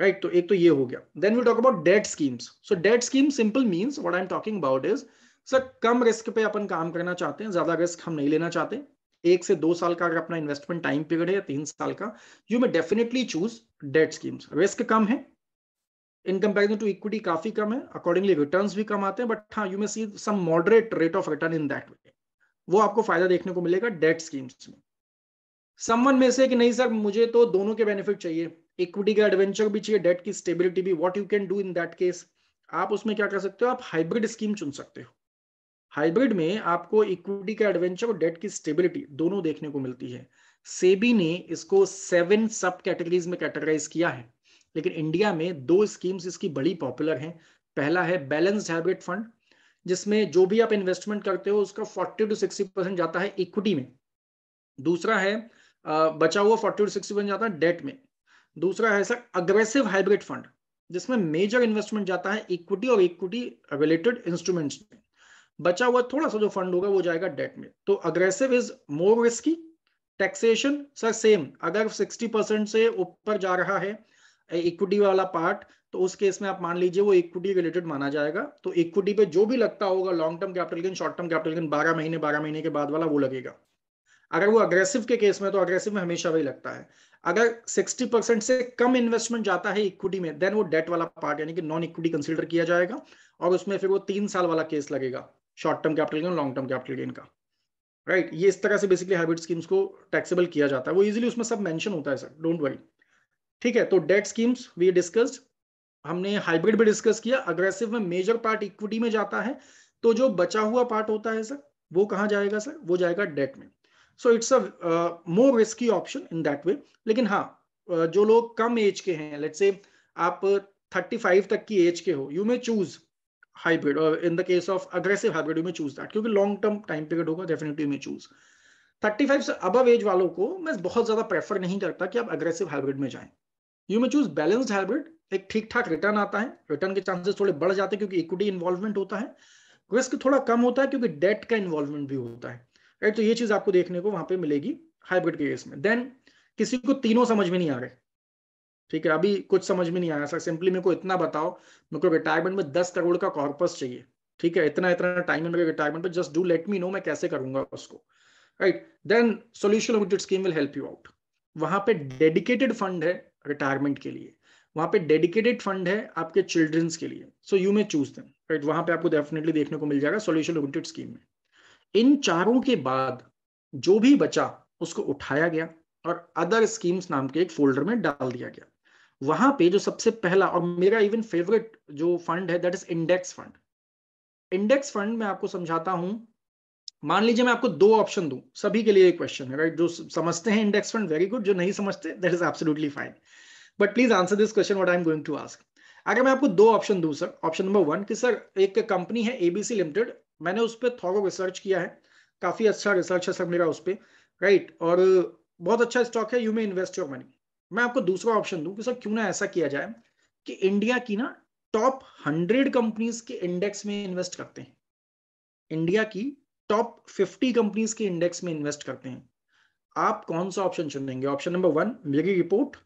right तो एक तो ये हो गया then we talk about debt schemes so debt scheme simple means what I am talking about is sir कम रिस्क पे अपन काम करना चाहते हैं ज्यादा रिस्क हम नहीं लेना चाहते एक से दो साल का अगर अपना इन्वेस्टमेंट टाइम पीरियड है या तीन साल का you may definitely choose debt schemes risk कम है इन कंपेरिजन टू इक्विटी काफी कम है अकॉर्डिंगली रिटर्न भी कम आते हैं बट हाँ you may see some moderate rate of return in that way वो आपको फायदा देखने को मिलेगा डेट स्कीम्स में समवन में से कि नहीं सर मुझे तो दोनों के बेनिफिट चाहिए इक्विटी का एडवेंचर भी चाहिए डेट की स्टेबिलिटी भी what you can do in that case आप उसमें क्या कर सकते हो आप हाइब्रिड स्कीम चुन सकते हो हाइब्रिड में आपको इक्विटी का एडवेंचर और डेट की स्टेबिलिटी दोनों देखने को मिलती है सेबी ने इसको सेवन सब कैटेगरीज में कैटेगराइज किया है लेकिन इंडिया में दो स्कीम्स इसकी बड़ी पॉपुलर हैं पहला है बैलेंस्ड हाइब्रिड फंड जिसमें जो भी आप इन्वेस्टमेंट करते हो उसका 40 टू 60 परसेंट जाता है इक्विटी में दूसरा है बचा हुआ 40 टू 60 परसेंट जाता है डेट में दूसरा है सर अग्रेसिव हाइब्रिड फंड जिसमें मेजर इन्वेस्टमेंट जाता है इक्विटी और इक्विटी रिलेटेड इंस्ट्रूमेंट्स में बचा हुआ थोड़ा सा जो फंड होगा वो जाएगा डेट में तो aggressive is more risky taxation sir same अगर 60 परसेंट से ऊपर जा रहा है इक्विटी वाला पार्ट तो उस केस में आप मान लीजिए वो इक्विटी रिलेटेड माना जाएगा तो इक्विटी पे जो भी लगता होगा long term capital gain short term capital gain 12 महीने 12 महीने के बाद वाला वो लगेगा अगर वो अग्रेसिव के केस में तो अग्रेसिव में हमेशा वही लगता है अगर 60 परसेंट से कम इन्वेस्टमेंट जाता है इक्विटी में देन वो डेट वाला पार्ट यानी कि नॉन इक्विटी कंसिडर किया जाएगा और उसमें फिर वो तीन साल वाला केस लगेगा short term capital gain long term capital gain का राइट right? ये इस तरह से बेसिकली हाइब्रिड स्कीम्स को टैक्सेबल किया जाता है वो इजीली उसमें सब मेंशन होता है सर डोंट वरी ठीक है तो डेट स्कीम्स वी डिस्कस्ड हमने हाइब्रिड भी डिस्कस किया अग्रेसिव में मेजर पार्ट इक्विटी में जाता है तो जो बचा हुआ पार्ट होता है सर वो कहाँ जाएगा सर वो जाएगा डेट में so it's a more risky option in that way लेकिन हाँ uh, जो लोग कम एज के हैं लेट से आप थर्टी फाइव तक की एज के हो यू मे चूज हाइब्रिड और in the case of aggressive hybrid में चूज choose that क्योंकि long term time period होगा definitely you may 35 से above एज वालों को मैं बहुत ज्यादा प्रेफर नहीं करता कि आप अग्रेसिव हाइब्रिड में जाएं यू में चूज बैलेंस्ड हाइब्रिड एक ठीक ठाक रिटर्न आता है रिटर्न के चांसेस थोड़े बढ़ जाते हैं क्योंकि इक्विटी इन्वॉल्वमेंट होता है रिस्क थोड़ा कम होता है क्योंकि डेट का इन्वॉल्वमेंट भी होता है राइट तो ये चीज आपको देखने को वहां पे मिलेगी हाइब्रिड के केस में देन किसी को तीनों समझ में नहीं आ रहे ठीक है अभी कुछ समझ में नहीं आया सर सिंपली मेरे को इतना बताओ मेरे को रिटायरमेंट में दस करोड़ का कॉर्पस चाहिए ठीक है इतना इतना टाइम है मेरे रिटायरमेंट पर just do let me know मैं कैसे करूंगा उसको right then solution limited scheme will help you out वहां पे डेडिकेटेड फंड है रिटायरमेंट के लिए वहां पे डेडिकेटेड फंड है आपके चिल्ड्रंस के लिए so you may choose them right वहां पे आपको डेफिनेटली देखने को मिल जाएगा सोल्यूशन लिमिटेड स्कीम में इन चारों के बाद जो भी बचा उसको उठाया गया और अदर स्कीम्स नाम के एक फोल्डर में डाल दिया गया वहां पे जो सबसे पहला और मेरा इवन फेवरेट जो फंड है that is index fund index fund में आपको समझाता हूं मान लीजिए मैं आपको दो ऑप्शन दूं सभी के लिए एक क्वेश्चन है राइट जो समझते हैं इंडेक्स फंड वेरी गुड जो नहीं समझते that is absolutely fine but please answer this question what I am going to ask अगर मैं आपको दो ऑप्शन दूं सर ऑप्शन नंबर वन की सर एक कंपनी है एबीसी लिमिटेड मैंने उस पर थोड़ा रिसर्च किया है काफी अच्छा रिसर्च है सर मेरा उस पर राइट और बहुत अच्छा स्टॉक है you may invest your money मैं आपको दूसरा ऑप्शन दूं कि सर क्यों ना ऐसा किया जाए कि इंडिया की ना टॉप हंड्रेड कंपनीज के इंडेक्स में इन्वेस्ट करते हैं इंडिया की टॉप फिफ्टी कंपनीज के इंडेक्स में इन्वेस्ट करते हैं आप कौन सा ऑप्शन चुनेंगे ऑप्शन नंबर वन मेरी रिपोर्ट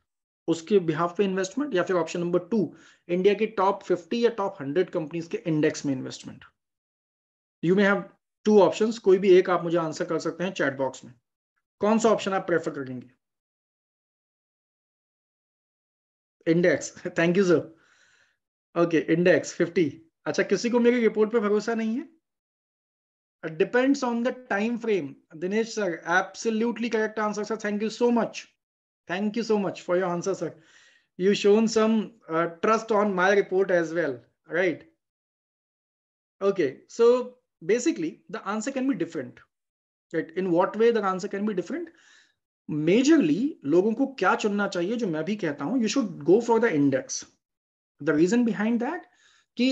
उसके बिहाफ पे इन्वेस्टमेंट या फिर ऑप्शन नंबर टू इंडिया की टॉप फिफ्टी या टॉप हंड्रेड कंपनीज के इंडेक्स में investment you may have two option कोई भी एक आप मुझे आंसर कर सकते हैं चैट बॉक्स में कौन सा ऑप्शन आप प्रेफर करेंगे index thank you sir okay index fifty अच्छा किसी को मेरी रिपोर्ट पे भरोसा नहीं है depends on the time frame Dinesh sir absolutely correct answer sir thank you so much thank you so much for your answer sir you shown some trust on my report as well right okay so basically the answer can be different right in what way the answer can be different majorly लोगों को क्या चुनना चाहिए जो मैं भी कहता हूं you should go for the index the reason behind that कि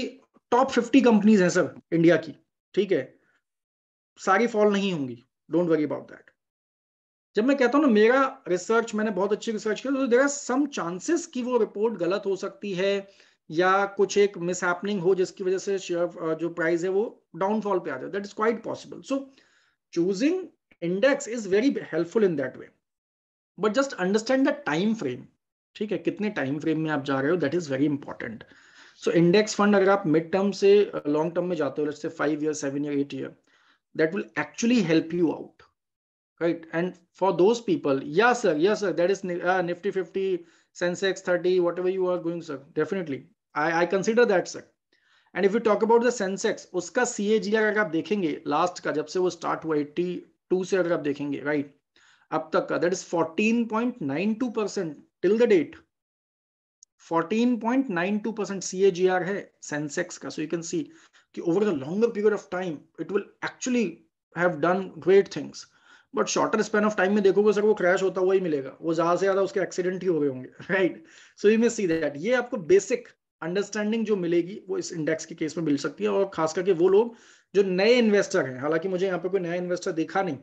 टॉप फिफ्टी कंपनीज हैं सर इंडिया की ठीक है सारी फॉल नहीं होंगी डोंट वरी अबाउट दैट जब मैं कहता हूं ना मेरा रिसर्च मैंने बहुत अच्छी रिसर्च की तो देर आर सम चांसेस कि वो रिपोर्ट गलत हो सकती है या कुछ एक मिस हो जिसकी वजह से शेयर जो प्राइस है वो डाउनफॉल पे आ जाए that is quite possible so choosing index is very helpful in that way but just understand the time frame ठीक है कितने टाइम फ्रेम में आप जा रहे हो that is very important so index fund अगर आप मिड टर्म से लॉन्ग uh, टर्म में जाते हो जैसे five year seven year eight year that will actually help you out right and for those people या सर या sir that is Nifty fifty Sensex thirty whatever you are going sir definitely I I consider that sir and if you talk about the Sensex उसका सी ए जी अगर आप देखेंगे last का जब से वो स्टार्ट हुआ एट्टी टू से अगर आप देखेंगे राइट right? अब up taka that is 14.92 percent till the date 14.92 percent CAGR है सेंसेक्स का सो यू कैन सी कि over the longer period of time it will actually have done great things but shorter span of time में देखोगे sir वो crash होता हुआ ही मिलेगा वो ज्यादा से ज्यादा उसके एक्सीडेंट ही हो गए होंगे right so you may see that ये आपको बेसिक अंडरस्टैंडिंग जो मिलेगी वो इस इंडेक्स के केस में मिल सकती है और खास करके वो लोग जो नए इन्वेस्टर हैं हालांकि मुझे यहाँ पे कोई नया इन्वेस्टर देखा नहीं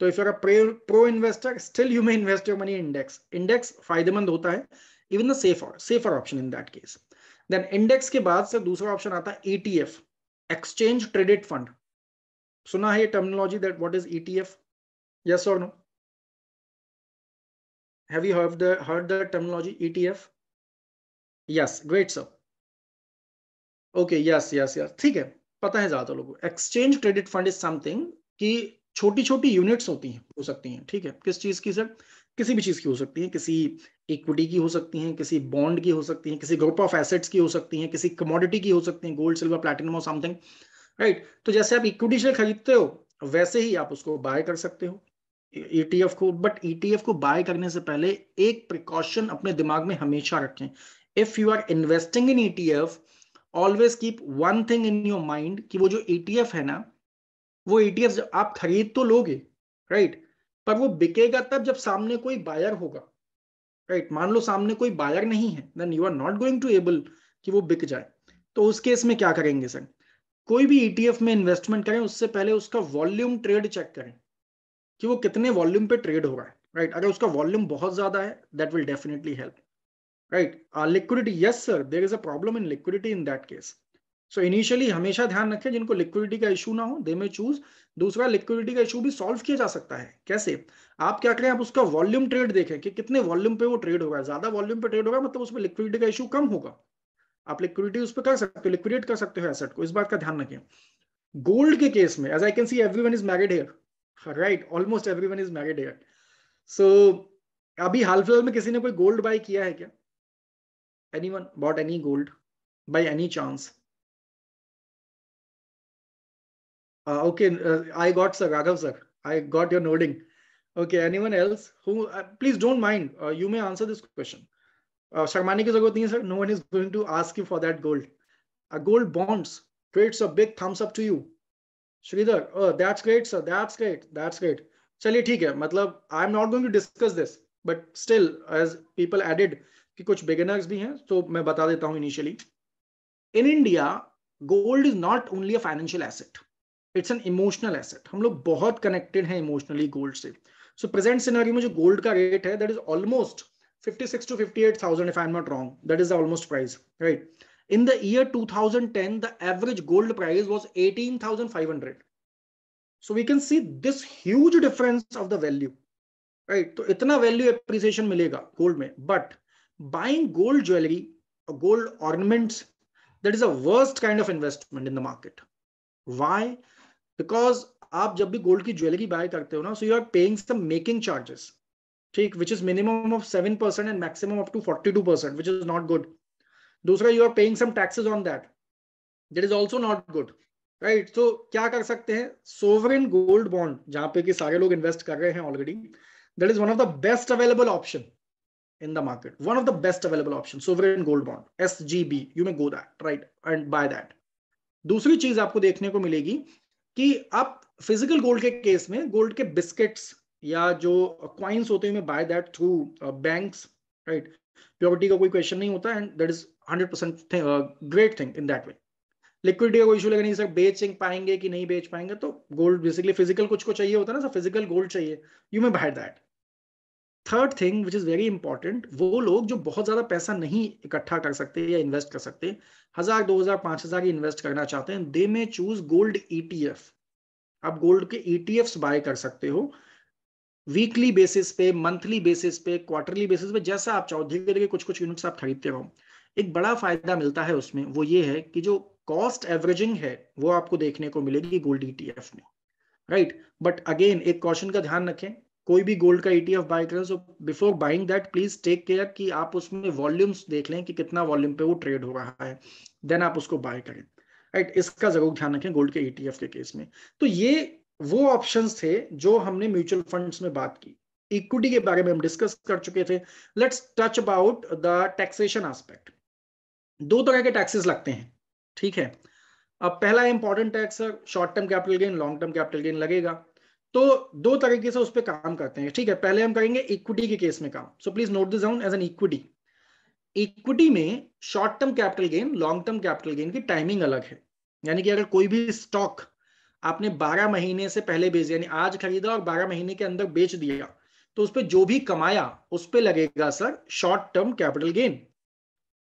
तो if you are pro investor still you may invest your money index index फायदेमंद होता है even the safer safer option in that case then index के बाद से दूसरा ऑप्शन आता है ईटीएफ एक्सचेंज ट्रेडेड फंड सुना है ये terminology that what is ETF yes और no have you heard the heard the terminology ETF yes great sir okay yes yes yes ठीक है पता है ज्यादा लोगों exchange traded fund is something कि छोटी छोटी यूनिट्स होती हैं हो सकती हैं ठीक है किस चीज़ की सर किसी भी चीज़ की हो सकती हैं किसी इक्विटी की हो सकती हैं किसी बॉन्ड की हो सकती हैं किसी ग्रुप ऑफ एसेट्स की हो सकती हैं किसी कमोडिटी की हो सकती हैं गोल्ड सिल्वर प्लेटिनम और समथिंग राइट तो जैसे आप इक्विटी शेयर खरीदते हो वैसे ही आप उसको बाय कर सकते हो ईटीएफ को बट ईटीएफ e को बाय करने से पहले एक प्रिकॉशन अपने दिमाग में हमेशा रखें if you are investing in ETF always keep one thing in your mind कि वो जो ईटीएफ e है ना वो ईटीएफ e आप खरीद तो लोगे राइट पर वो बिकेगा तब जब सामने कोई बायर होगा राइट मान लो सामने कोई बायर नहीं है then you are not going to able कि वो बिक जाए तो उस केस में क्या करेंगे सर कोई भी ईटीएफ e में इन्वेस्टमेंट करें उससे पहले उसका वॉल्यूम ट्रेड चेक करें कि वो कितने वॉल्यूम पे ट्रेड हो रहा है राइट अगर उसका वॉल्यूम बहुत ज्यादा है that will definitely help right liquidity yes sir there is a problem in liquidity in that case so initially हमेशा ध्यान रखें जिनको लिक्विडिटी का इशू ना हो दे में चूज दूसरा लिक्विडिटी का इशू भी सॉल्व किया जा सकता है कैसे आप क्या करें आप उसका वॉल्यूम ट्रेड देखें कि कितने वॉल्यूम पे वो ट्रेड होगा ज्यादा वॉल्यूम पे ट्रेड होगा मतलब उसमें लिक्विडिटी का इशू कम होगा आप लिक्विडिटी उस पर कर सकते हो लिक्विडेट कर सकते हो एसेट को इस बात का ध्यान रखें गोल्ड के केस में as I can see every is married here right almost every is married here so अभी हाल फिलहाल में किसी ने कोई गोल्ड बाय किया है क्या any one bought any gold by any chance Uh, okay, uh, I got sir, Raghav sir. I got your nodding. Okay, anyone else who, uh, please don't mind. Uh, you may answer this question. Uh, Sharmani ki good thing, sir. No one is going to ask you for that gold. A uh, gold bonds creates a big thumbs up to you. Shridhar, oh, that's great sir. That's great. That's great. चलिए ठीक है मतलब I'm not going to discuss this, but still, as people added, कि कुछ beginners भी हैं तो मैं बता देता हूं initially. In India, gold is not only a financial asset. It's an emotional asset. हम लोग बहुत कनेक्टेड हैं इमोशनली गोल्ड से सो प्रेजेंट सिनेरियो में जो गोल्ड का रेट है that is almost 56 to 58,000 if I'm not wrong. That is the almost price, right? In the year 2010, the average gold price was 18,500. So we can see this huge difference of the value, right? So itna value appreciation milega gold But buying gold jewelry or gold ornaments, that is the worst kind of investment in the market. Why? Because आप जब भी gold की jewellery bye करते हो ना so you are paying some making charges ठीक which is minimum of seven percent and maximum up to forty two percent which is not good दूसरा you are paying some taxes on that that is also not good right तो क्या कर सकते हैं sovereign gold bond जहां पे कि सारे लोग इन्वेस्ट कर रहे हैं already that is one of the best available option in the market. One of the best available options, sovereign gold bond, SGB. You may go that, right, and buy that. दूसरी चीज आपको देखने को मिलेगी कि आप फिजिकल गोल्ड के case में गोल्ड के बिस्किट्स या जो क्वाइंस होते हैं buy that through banks right purity का कोई क्वेश्चन नहीं होता and that is hundred percent great thing in that way liquidity का कोई इशू लगा नहीं सर बेच पाएंगे कि नहीं बेच पाएंगे तो गोल्ड बेसिकली फिजिकल कुछ को चाहिए होता है ना सर फिजिकल गोल्ड चाहिए you may buy that third thing which is very important वो लोग जो बहुत ज़्यादा पैसा नहीं इकट्ठा कर सकते या इन्वेस्ट कर सकते हज़ार दो हज़ार पांच हज़ार इन्वेस्ट करना चाहते हैं दे में चूज गोल्ड ई आप गोल्ड के ई e बाय कर सकते हो वीकली बेसिस पे मंथली बेसिस पे क्वार्टरली बेसिस पे जैसा आप चाहो धीरे धीरे कुछ कुछ यूनिट्स आप खरीदते रहो एक बड़ा फायदा मिलता है उसमें वो ये है कि जो कॉस्ट एवरेजिंग है वो आपको देखने को मिलेगी गोल्ड ईटीएफ e में राइट बट अगेन एक क्वेश्चन का ध्यान रखें कोई भी गोल्ड का ईटीएफ e बाय करें so before buying that please take care कि आप उसमें वॉल्यूम्स देख लें कि कितना वॉल्यूम पे वो ट्रेड हो रहा है देन आप उसको बाय करें राइट right? इसका जरूर ध्यान रखें गोल्ड के ईटीएफ e के केस में तो ये वो ऑप्शंस थे जो हमने म्यूचुअल फंड्स में बात की इक्विटी के बारे में हम डिस्कस कर चुके थे let's touch about the taxation aspect दो तरह के टैक्सेस लगते हैं ठीक है अब पहला इंपॉर्टेंट टैक्स है short term capital gain long term capital gain लगेगा तो दो तरीके से उस पर काम करते हैं ठीक है पहले हम करेंगे इक्विटी के केस में काम so please note this down as an equity equity में short term capital gain long term capital gain की टाइमिंग अलग है यानी कि अगर कोई भी स्टॉक आपने 12 महीने से पहले बेच यानी आज खरीदा और 12 महीने के अंदर बेच दिया तो उस पर जो भी कमाया उस पर लगेगा sir short term capital gain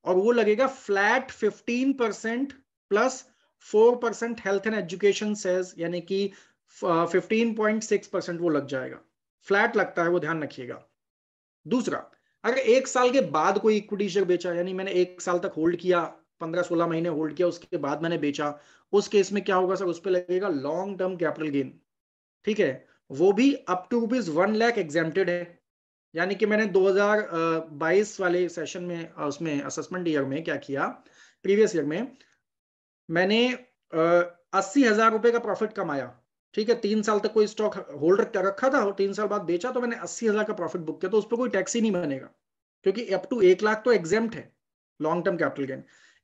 और वो लगेगा flat 15 percent plus four percent health and education cess यानी कि फिफ्टीन पॉइंट सिक्स परसेंट वो लग जाएगा फ्लैट लगता है वो ध्यान रखिएगा दूसरा अगर एक साल के बाद कोई इक्विटी शेयर बेचा यानी मैंने एक साल तक होल्ड किया पंद्रह सोलह महीने होल्ड किया उसके बाद मैंने बेचा उस केस में क्या होगा सर उस पर लगेगा लॉन्ग टर्म कैपिटल गेन ठीक है वो भी up to rupees one lakh exempted है यानी कि मैंने 2022 वाले सेशन में उसमें असेसमेंट ईयर में क्या किया प्रीवियस ईयर में मैंने अस्सी हजार रुपए का प्रॉफिट कमाया ठीक है तीन साल तक कोई स्टॉक होल्ड रखा था और तीन साल बाद बेचा तो मैंने अस्सी हजार का प्रॉफिट बुक किया तो उस पर कोई टैक्स ही नहीं बनेगा क्योंकि अप टू एक लाख तो एग्जाम है लॉन्ग टर्म कैपिटल गेन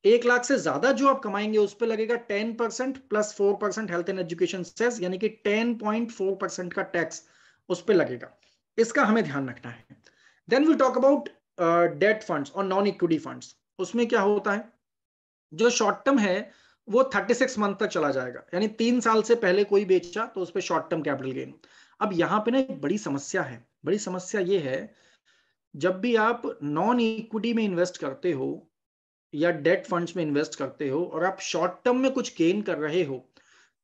एक लाख से ज्यादा जो आप कमाएंगे उस पर लगेगा ten percent plus four percent health and education cess यानी कि टेन पॉइंट फोर परसेंट का टैक्स उस पर लगेगा इसका हमें ध्यान रखना है then we talk about debt funds और नॉन इक्विटी फंड्स उसमें क्या होता है जो शॉर्ट टर्म है वो 36 मंथ तक चला जाएगा यानी तीन साल से पहले कोई बेचा तो उस पर शॉर्ट टर्म कैपिटल गेन अब यहाँ पे ना एक बड़ी समस्या है बड़ी समस्या ये है जब भी आप नॉन इक्विटी में इन्वेस्ट करते हो या डेट फंड्स में इन्वेस्ट करते हो और आप शॉर्ट टर्म में कुछ गेन कर रहे हो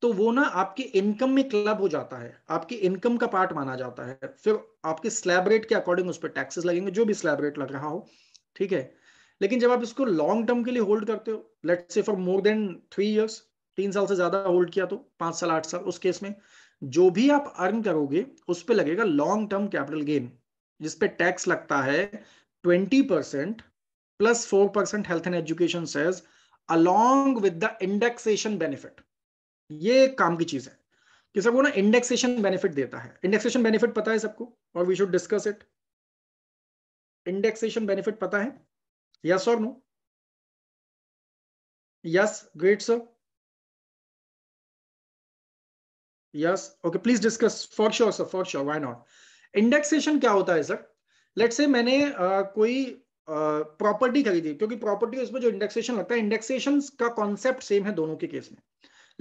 तो वो ना आपके इनकम में क्लब हो जाता है आपकी इनकम का पार्ट माना जाता है फिर आपके स्लैब रेट के अकॉर्डिंग उस पर टैक्सेस लगेंगे जो भी स्लैब रेट लग रहा हो ठीक है लेकिन जब आप इसको लॉन्ग टर्म के लिए होल्ड करते हो let's say for more than three years तीन साल से ज्यादा होल्ड किया तो पांच साल आठ साल उस केस में जो भी आप अर्न करोगे उस पर लगेगा लॉन्ग टर्म कैपिटल गेन जिसपे टैक्स लगता है twenty percent plus four percent health and education cess along with the indexation benefit ये काम की चीज है कि सबको ना इंडेक्सेशन बेनिफिट देता है इंडेक्सेशन बेनिफिट पता है सबको और we should discuss it indexation benefit पता है Yes or no? Yes, great sir. Yes, okay, please discuss for sure sir, for sure, why not? Indexation क्या होता है सर लेट से मैंने uh, कोई प्रॉपर्टी uh, खरीदी क्योंकि प्रॉपर्टी उसमें जो इंडेक्सेशन लगता है इंडेक्सेशन का कॉन्सेप्ट सेम है दोनों के केस में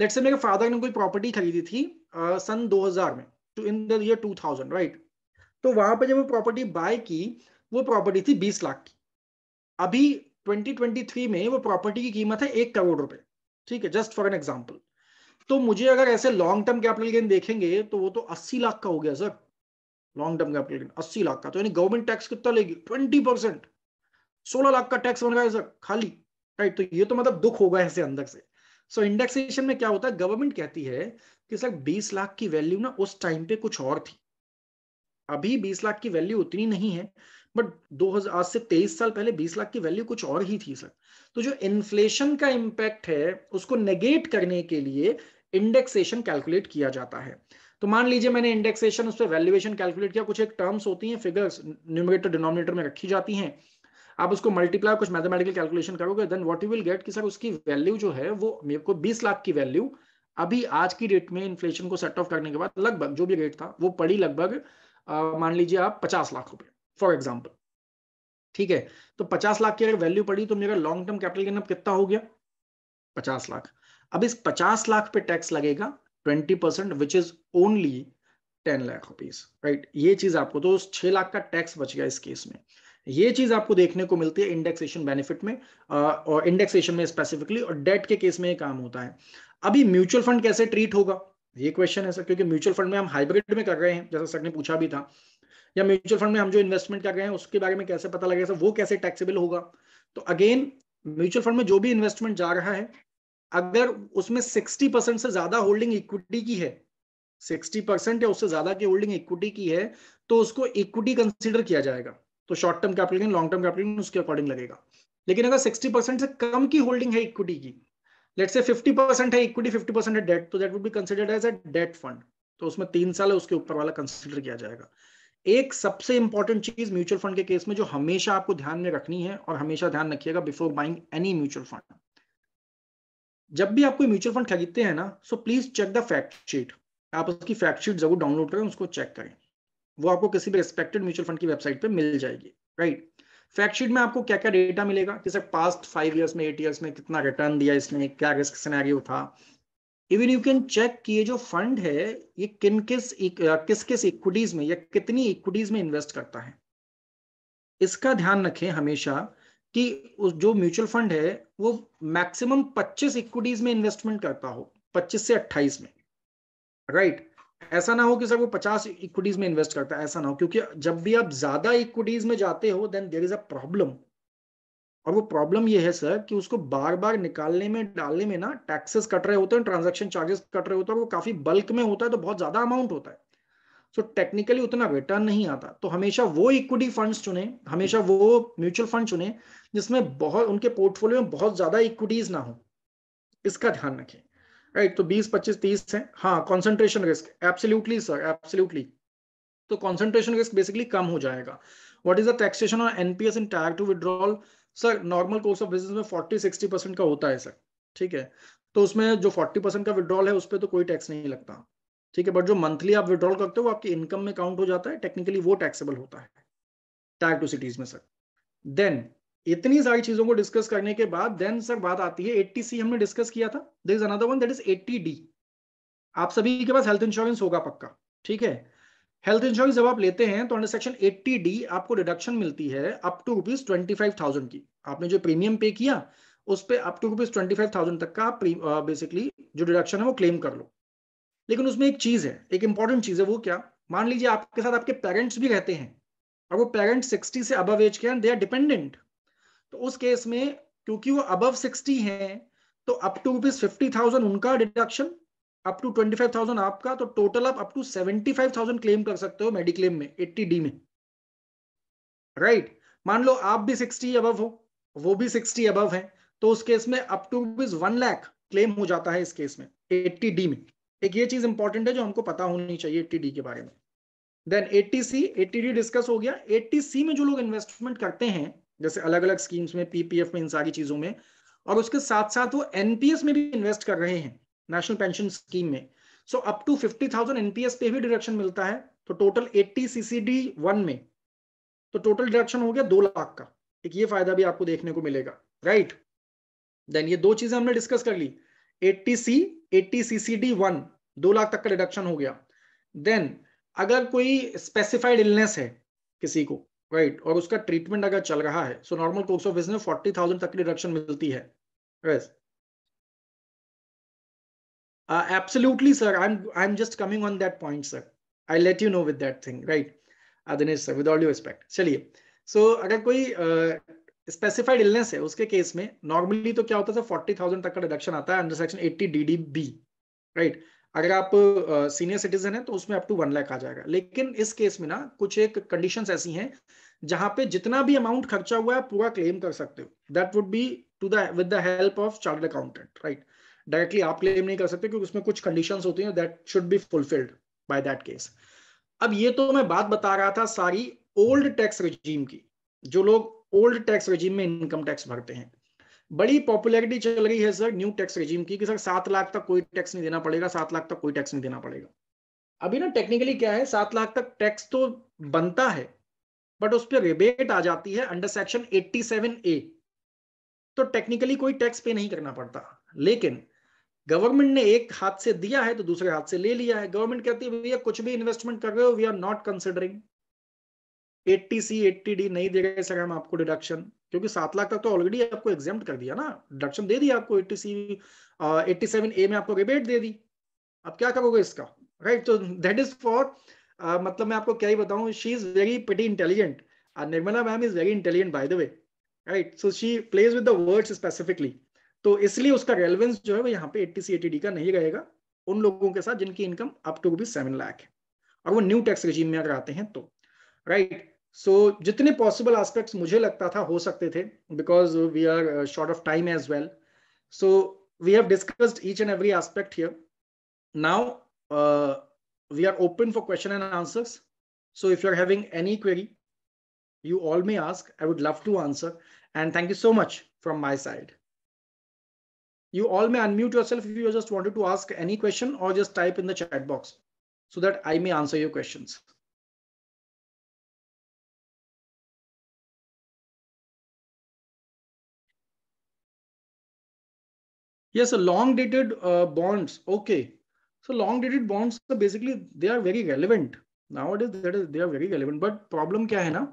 लेट से मेरे फादर ने कोई प्रॉपर्टी खरीदी थी uh, सन 2000 में to in the year 2000 right तो वहां पे जब वो प्रॉपर्टी बाय की वो प्रॉपर्टी थी 20 लाख की अभी 2023 में वो प्रॉपर्टी की कीमत है एक करोड़ रुपए ठीक है जस्ट फॉर एन एग्जाम्पल तो मुझे अगर ऐसे लॉन्ग टर्म कैपिटल गेन देखेंगे तो वो तो अस्सी लाख का हो गया sir long term capital gain अस्सी लाख का तो यानी गवर्नमेंट टैक्स कितना लेगी ट्वेंटी परसेंट सोलह लाख का टैक्स बन रहा सर खाली राइट तो ये तो मतलब दुख होगा ऐसे अंदर से सो so, इंडेक्सेशन में क्या होता है गवर्नमेंट कहती है कि सर बीस लाख की वैल्यू ना उस टाइम पे कुछ और थी अभी बीस लाख की वैल्यू उतनी नहीं है बट 2000 आज से 23 साल पहले 20 लाख की वैल्यू कुछ और ही थी सर तो जो इन्फ्लेशन का इम्पैक्ट है उसको नेगेट करने के लिए इंडेक्सेशन कैलकुलेट किया जाता है तो मान लीजिए मैंने इंडेक्सेशन उस पर वैल्यूएशन कैलकुलेट किया कुछ एक टर्म्स होती हैं फिगर्स न्यूमिनेटर डिनोमिनेटर में रखी जाती हैं आप उसको मल्टीप्लाई कुछ मैथमेटिकल कैलकुलेशन करोगे then what you will get कि सर उसकी वैल्यू जो है वो मेरे को 20 लाख की वैल्यू अभी आज की डेट में इन्फ्लेशन को सेट ऑफ करने के बाद लगभग जो भी रेट था वो पड़ी लगभग मान लीजिए आप पचास लाख रुपए फॉर एग्जाम्पल ठीक है तो पचास लाख की अगर वैल्यू पड़ी तो मेरा लॉन्ग टर्म कैपिटल गेन अब कितना हो गया पचास लाख अब इस पचास लाख पे टैक्स लगेगा twenty percent which is only ten lakh rupees right ये चीज आपको तो छह लाख का टैक्स बच गया इस केस में ये चीज आपको देखने को मिलती है इंडेक्सेशन बेनिफिट में और इंडेक्सेशन में स्पेसिफिकली और डेट के केस में ये काम होता है अभी म्यूचुअल फंड कैसे ट्रीट होगा ये क्वेश्चन है सर क्योंकि म्यूचुअल फंड में हम हाइब्रिड में कर रहे हैं जैसा सर ने पूछा भी था या म्यूचुअल फंड में हम जो इन्वेस्टमेंट कर रहे हैं उसके बारे में कैसे पता लगेगा वो कैसे टैक्सेबल होगा तो अगेन म्यूचुअल फंड में जो भी इन्वेस्टमेंट जा रहा है अगर उसमें सिक्सटी परसेंट से ज्यादा होल्डिंग इक्विटी की है सिक्सटी परसेंट या उससे ज्यादा की होल्डिंग इक्विटी की है तो उसको इक्विटी कंसिडर किया जाएगा तो short term capital gain long term capital gain उसके अकॉर्डिंग लगेगा लेकिन अगर सिक्सटी परसेंट से कम की होल्डिंग है इक्विटी की लेट से फिफ्टी परसेंट है इक्विटी फिफ्टी परसेंट है डेट तो that would be considered as a debt fund तो उसमें तीन साल है उसके ऊपर वाला कंसिडर किया जाएगा एक सबसे इंपॉर्टेंट चीज म्यूचुअल फंड के केस में जो हमेशा आपको ध्यान में रखनी है और हमेशा ध्यान रखिएगा before buying any mutual fund जब भी आप कोई म्यूचुअल फंड खरीदते हैं ना so please check the fact sheet आप उसकी फैक्ट शीट जरूर डाउनलोड करें उसको चेक करें वो आपको किसी भी रेस्पेक्टेड म्यूचुअल फंड की वेबसाइट पर मिल जाएगी राइट फैक्ट शीट में आपको क्या क्या डेटा मिलेगा जैसे पास्ट फाइव ईयर्स में एट ईयर्स में कितना रिटर्न दिया इसने क्या रिस्क सिनेरियो था इवन यू कैन चेक कि ये जो फंड है ये किन किस किस किस इक्विटीज में या कितनी इक्विटीज में इन्वेस्ट करता है इसका ध्यान रखें हमेशा कि उस जो म्यूचुअल फंड है वो मैक्सिमम 25 इक्विटीज में इन्वेस्टमेंट करता हो 25 से 28 में राइट right? ऐसा ना हो कि सर वो 50 इक्विटीज में इन्वेस्ट करता है ऐसा ना हो क्योंकि जब भी आप ज्यादा इक्विटीज में जाते हो then there is a problem और वो प्रॉब्लम ये है सर कि उसको बार बार निकालने में डालने में ना टैक्सेस कट रहे होते हैं ट्रांजैक्शन चार्जेस कट रहे होते हैं और वो काफी बल्क में होता है तो बहुत ज्यादा अमाउंट होता है सो so, टेक्निकली उतना रिटर्न नहीं आता तो हमेशा वो इक्विटी फंड्स चुने हमेशा वो म्यूचुअल फंड चुने जिसमें बहुत उनके पोर्टफोलियो में बहुत ज्यादा इक्विटीज ना हो इसका ध्यान रखें राइट तो बीस पच्चीस तीस है हाँ concentration risk absolutely sir absolutely तो कॉन्सेंट्रेशन रिस्क बेसिकली कम हो जाएगा what is the taxation on NPS in tier two withdrawal sir normal course of business में फोर्टी सिक्सटी परसेंट का होता है सर ठीक है तो उसमें जो फोर्टी परसेंट का विड्रॉल है उस पर तो कोई टैक्स नहीं लगता ठीक है बट जो मंथली आप विड्रॉल करते हो आपकी इनकम में काउंट हो जाता है टेक्निकली वो टैक्सेबल होता है टैग टू सिटीज में सर देन इतनी सारी चीजों को डिस्कस करने के बाद देन सर बात आती है एट्टी सी हमने डिस्कस किया था there is another one that is eighty D आप सभी के पास हेल्थ इंश्योरेंस होगा पक्का ठीक है हेल्थ इंश्योरेंस जब आप लेते हैं तो अंडर सेक्शन 80 डी आपको डिडक्शन मिलती है up to rupees twenty five thousand की आपने जो प्रीमियम पे किया उस पर up to rupees twenty five thousand तक का बेसिकली जो डिडक्शन है वो क्लेम कर लो लेकिन उसमें एक चीज है एक इंपॉर्टेंट चीज है वो क्या मान लीजिए आपके साथ आपके पेरेंट्स भी रहते हैं और वो पेरेंट्स सिक्सटी से अबव एज के हैं दे आर डिपेंडेंट तो उस केस में क्योंकि वो अबव सिक्सटी हैं तो up to rupees fifty thousand उनका deduction up to twenty five thousand आपका तो टोटल आप अप टू थाउजेंड क्लेम कर सकते हो मेडिक्लेम में एट्टी डी में राइट right? मान लो आप भी सिक्सटी अबव हो वो भी सिक्सटी अबव है तो उस केस में up to rupees one lakh claim हो जाता है इस केस में एट्टी डी में एक ये चीज इंपॉर्टेंट है जो हमको पता होनी चाहिए एट्टी डी के बारे में then eighty C eighty D discuss हो गया एट्टी सी में जो लोग इन्वेस्टमेंट करते हैं जैसे अलग अलग स्कीम्स में पीपीएफ में इन सारी चीजों में और उसके साथ साथ वो एनपीएस में भी इन्वेस्ट कर रहे हैं नेशनल पेंशन स्कीम में so up to fifty thousand NPS पे भी डिडक्शन मिलता है तो टोटल एट्टी सीसीडी वन में तो टोटल डिडक्शन हो गया दो लाख का एक ये फायदा भी आपको देखने को मिलेगा राइट right? देन ये दो चीजें हमने डिस्कस कर ली eighty C eighty CCD one दो लाख तक का डिडक्शन हो गया देन अगर कोई स्पेसिफाइड इलनेस है किसी को राइट right? और उसका ट्रीटमेंट अगर चल रहा है so normal course of business forty thousand तक की डिडक्शन मिलती है right right? Uh, absolutely, sir. I'm I'm just coming on that point, sir. I'll let you know with that thing, right? Adinesh sir, with all due respect. chaliye So agar koi uh, specified illness है उसके case में normally तो क्या होता है forty thousand तक का deduction आता है under section eighty D D B right अगर आप सीनियर uh, सिटीजन है तो उसमें अप टू वन लाख आ जाएगा लेकिन इस केस में ना कुछ एक कंडीशंस ऐसी हैं जहां पे जितना भी अमाउंट खर्चा हुआ है पूरा क्लेम कर सकते हो that would be to the with the help of chartered accountant right directly आप क्लेम नहीं कर सकते क्योंकि उसमें कुछ कंडीशन होती है that should be fulfilled by that case अब ये तो मैं बात बता रहा था सारी ओल्ड टैक्स रजीम की जो लोग ओल्ड टैक्स रजीम में इनकम टैक्स भरते हैं बड़ी पॉपुलैरिटी चल रही है सर न्यू टैक्स रजीम की कि सर सात लाख तक कोई टैक्स नहीं देना पड़ेगा सात लाख तक कोई टैक्स नहीं देना पड़ेगा अभी ना टेक्निकली क्या है सात लाख तक टैक्स तो बनता है बट उस पर रिबेट आ जाती है अंडर सेक्शन 87 ए तो टेक्निकली कोई टैक्स पे नहीं करना पड़ता लेकिन गवर्नमेंट ने एक हाथ से दिया है तो दूसरे हाथ से ले लिया है गवर्नमेंट कहती है भैया कुछ भी इन्वेस्टमेंट कर रहे हो we are not considering eighty C eighty D नहीं दे रहे सर हम आपको डिडक्शन क्योंकि सात लाख तक तो ऑलरेडी आपको एग्जाम कर दिया ना डिडक्शन दे दिया आपको eighty C eighty seven A में आपको रिबेट दे दी अब क्या करोगे इसका राइट तो दैट इज फॉर मतलब मैं आपको क्या ही बताऊं she is very pretty intelligent Nirmala ma'am is very intelligent by the way right so she plays with the words specifically तो इसलिए उसका रेलिवेंस जो है वो यहाँ पे एट्टी सी एटी डी का नहीं रहेगा उन लोगों के साथ जिनकी income up to rupees seven lakh है और वो न्यू टैक्स रिजीम में अगर आते हैं तो राइट right. सो so, जितने पॉसिबल आस्पेक्ट मुझे लगता था हो सकते थे because we are short of time as well so we have discussed each and every aspect here now we are open for question and answers so if you are having any query you all may ask I would love to answer and thank you so much from my side You all may unmute yourself if you just wanted to ask any question or just type in the chat box so that I may answer your questions. Yes, so long dated uh, bonds. Okay. So long dated bonds, so basically they are very relevant. Nowadays that is, they are very relevant. But problem क्या है ना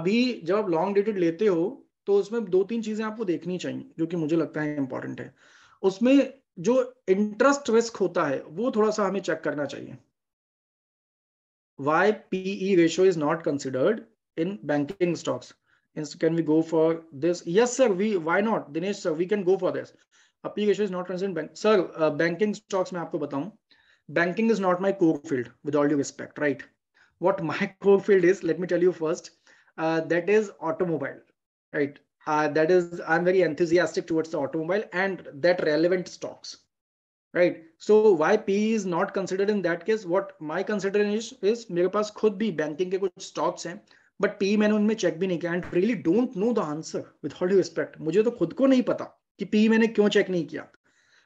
अभी जब long dated लेते हो तो उसमें दो तीन चीजें आपको देखनी चाहिए जो कि मुझे लगता है इंपॉर्टेंट है उसमें जो इंटरेस्ट रिस्क होता है वो थोड़ा सा हमें चेक करना चाहिए why PE ratio is not considered in banking stocks can we go for this yes sir we why not Dinesh sir we can go for this P ratio is not considered bank sir banking stocks में आपको बताऊं banking is not my core field with all you respect right what my core field is let me tell you first that is automobile right? Uh, that is, I'm very enthusiastic towards the automobile and that relevant stocks, right? So why PE is not considered in that case? What my consideration is, is पास खुद be banking के कुछ stocks but PE मैंने उनमें check in नहीं and really don't know the answer with all due respect. मुझे तो खुद को नहीं पता कि PE मैंने क्यों check नहीं किया.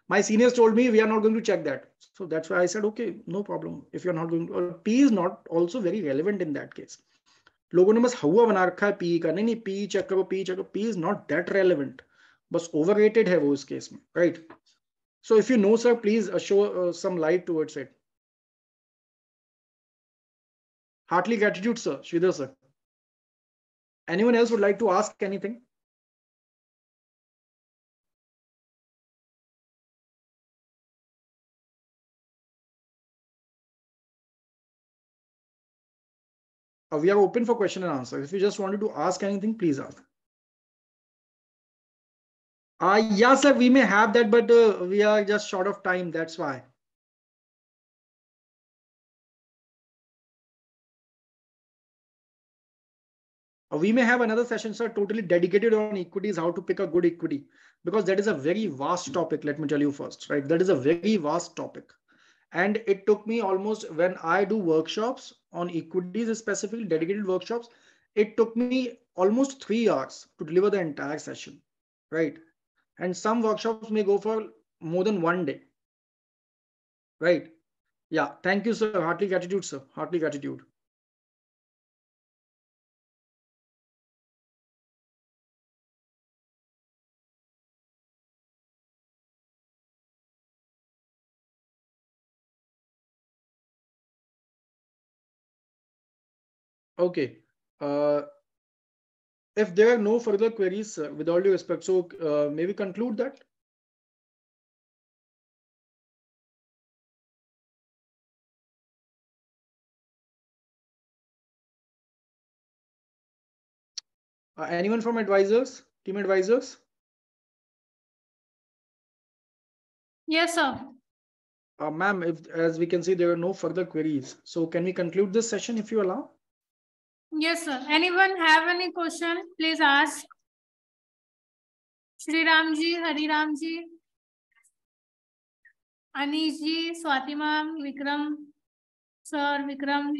My seniors told me we are not going to check that. So that's why I said, okay, no problem. If you're not going to, PE is not also very relevant in that case. लोगों ने बस हवा बना रखा है PE का नहीं नहीं पीई चेक करो पीई चेक करो P is not that relevant बस ओवर है वो इस केस में right so if you know sir please show some light towards it heartly gratitude sir Shridhar sir any one else would like to ask anything Uh, we are open for question and answer. If you just wanted to ask anything, please ask. Uh, yeah, sir, we may have that, but uh, we are just short of time. That's why. Uh, we may have another session, sir, totally dedicated on equities, how to pick a good equity, because that is a very vast topic. Let me tell you first, right? That is a very vast topic and it took me almost when i do workshops on equities specifically dedicated workshops it took me almost three hours to deliver the entire session right and some workshops may go for more than one day right yeah thank you sir heartily gratitude sir heartily gratitude Okay. Uh, if there are no further queries, uh, with all due respect, so uh, may we conclude that? Uh, anyone from advisors, team advisors? Yes, sir. Uh, Ma'am, as we can see, there are no further queries. So can we conclude this session if you allow? Yes, sir. Anyone have any question? Please ask. Shri Ramji, Hari Ramji, Anishji, Swati ma'am, Vikram, sir, Vikram,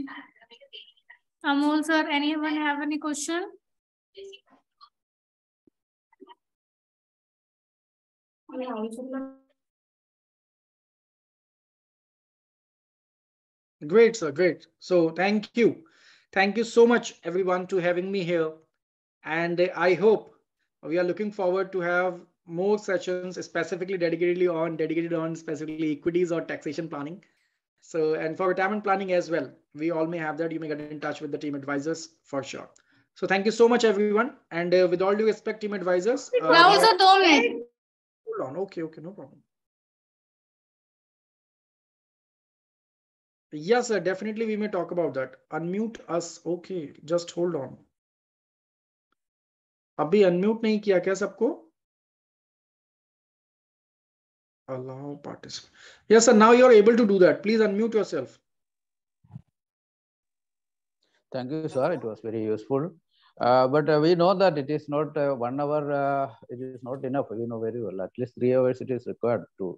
Amol sir. Anyone have any question? Great, sir. Great. So thank you. Thank you so much everyone to having me here. And I hope we are looking forward to have more sessions specifically dedicatedly on dedicated on specifically equities or taxation planning. So, and for retirement planning as well, we all may have that. You may get in touch with the team advisors for sure. So thank you so much, everyone. And uh, with all due respect, team advisors. Uh, Hold on. Okay, okay, no problem. Yes, sir, definitely we may talk about that. Unmute us. Okay, just hold on. Abhi unmute नहीं किया kya sabko? allow participant yes sir now you are able to do that please unmute yourself thank you sir it was very useful uh, but uh, we know that it is not uh, one hour uh, it is not enough we know very well at least three hours it is required to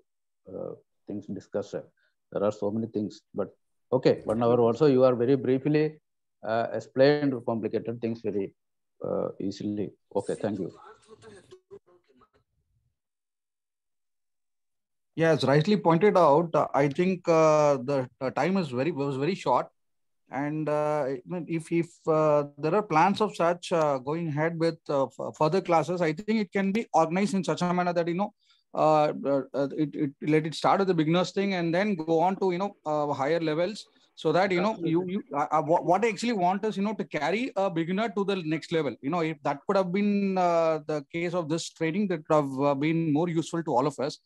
uh, things discussed there are so many things but Okay, one hour also you are very briefly uh, explained complicated things very uh, easily. Okay, thank you. Yes, rightly pointed out. Uh, I think uh, the, the, time is very was very short, and uh, if if uh, there are plans of such going ahead with further classes, I think it can be organized in such a manner that you know uh, uh, uh, it, it, let it start at the beginners thing and then go on to you know uh, higher levels so that you know you, you uh, uh what i actually want is you know to carry a beginner to the next level you know if that could have been uh, the case of this training that could have been more useful to all of us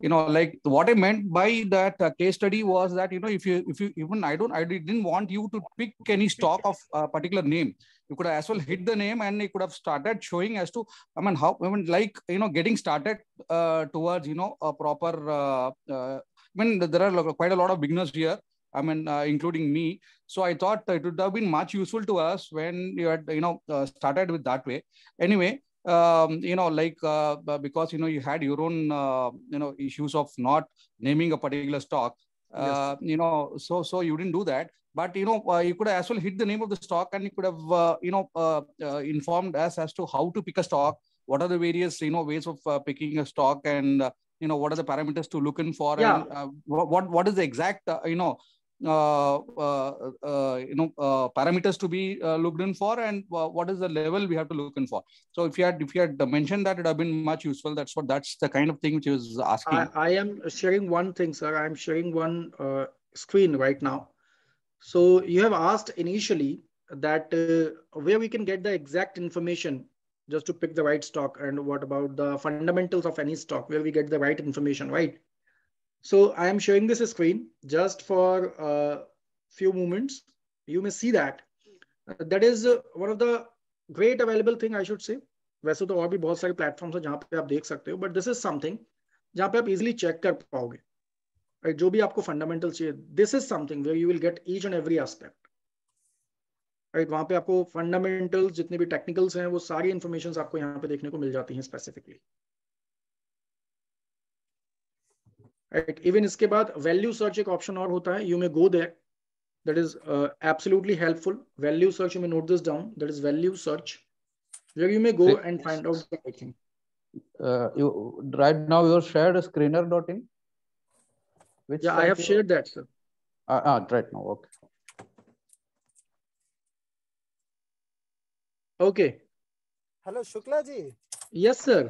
you know like what i meant by that uh, case study was that you know if you if you even i don't i didn't want you to pick any stock of a particular name you could have as well hit the name and it could have started showing as to i mean how i mean like you know getting started uh, towards you know a proper uh, uh, i mean there are quite a lot of beginners here I mean, uh, including me. So I thought it would have been much useful to us when you had, you know, uh, started with that way. Anyway, um, you know, like uh, because you know you had your own, uh, you know, issues of not naming a particular stock yes. Uh, you know so so you didn't do that but you know uh, you could have as well hit the name of the stock and you could have uh, you know informed us as to how to pick a stock what are the various you know ways of uh, picking a stock and uh, you know what are the parameters to look in for yeah. and uh, what what is the exact you know uh, uh, uh, you know parameters to be looked in for and what is the level we have to look in for so if you had if you had mentioned that it would have been much useful that's what that's the kind of thing which is asking I, I, am sharing one thing sir i'm sharing one screen right now so you have asked initially that uh, where we can get the exact information just to pick the right stock and what about the fundamentals of any stock where we get the right information, right? So I am showing this screen just for a few moments. You may see that. That is one of the great available thing I should say. वैसे तो और भी बहुत सारे platform है जहां पे आप देख सकते हो बट दिस इज समथिंग जहां पे आप इजिली चेक कर पाओगे right? जो भी आपको फंडामेंटल चाहिए this is something where you will get each and every aspect right वहां पे आपको फंडामेंटल जितने भी टेक्निकल्स हैं वो सारी इन्फॉर्मेशन आपको यहाँ पे देखने को मिल जाती है स्पेसिफिकली राइट इवन इसके बाद वैल्यू सर्च एक ऑप्शन और होता है you may go there that is uh, helpful value search you may note this down that is value search search where you may go and find out the uh, you right now you shared screener dot in which yeah i have you... shared that sir uh, uh, right now okay okay hello shukla ji yes sir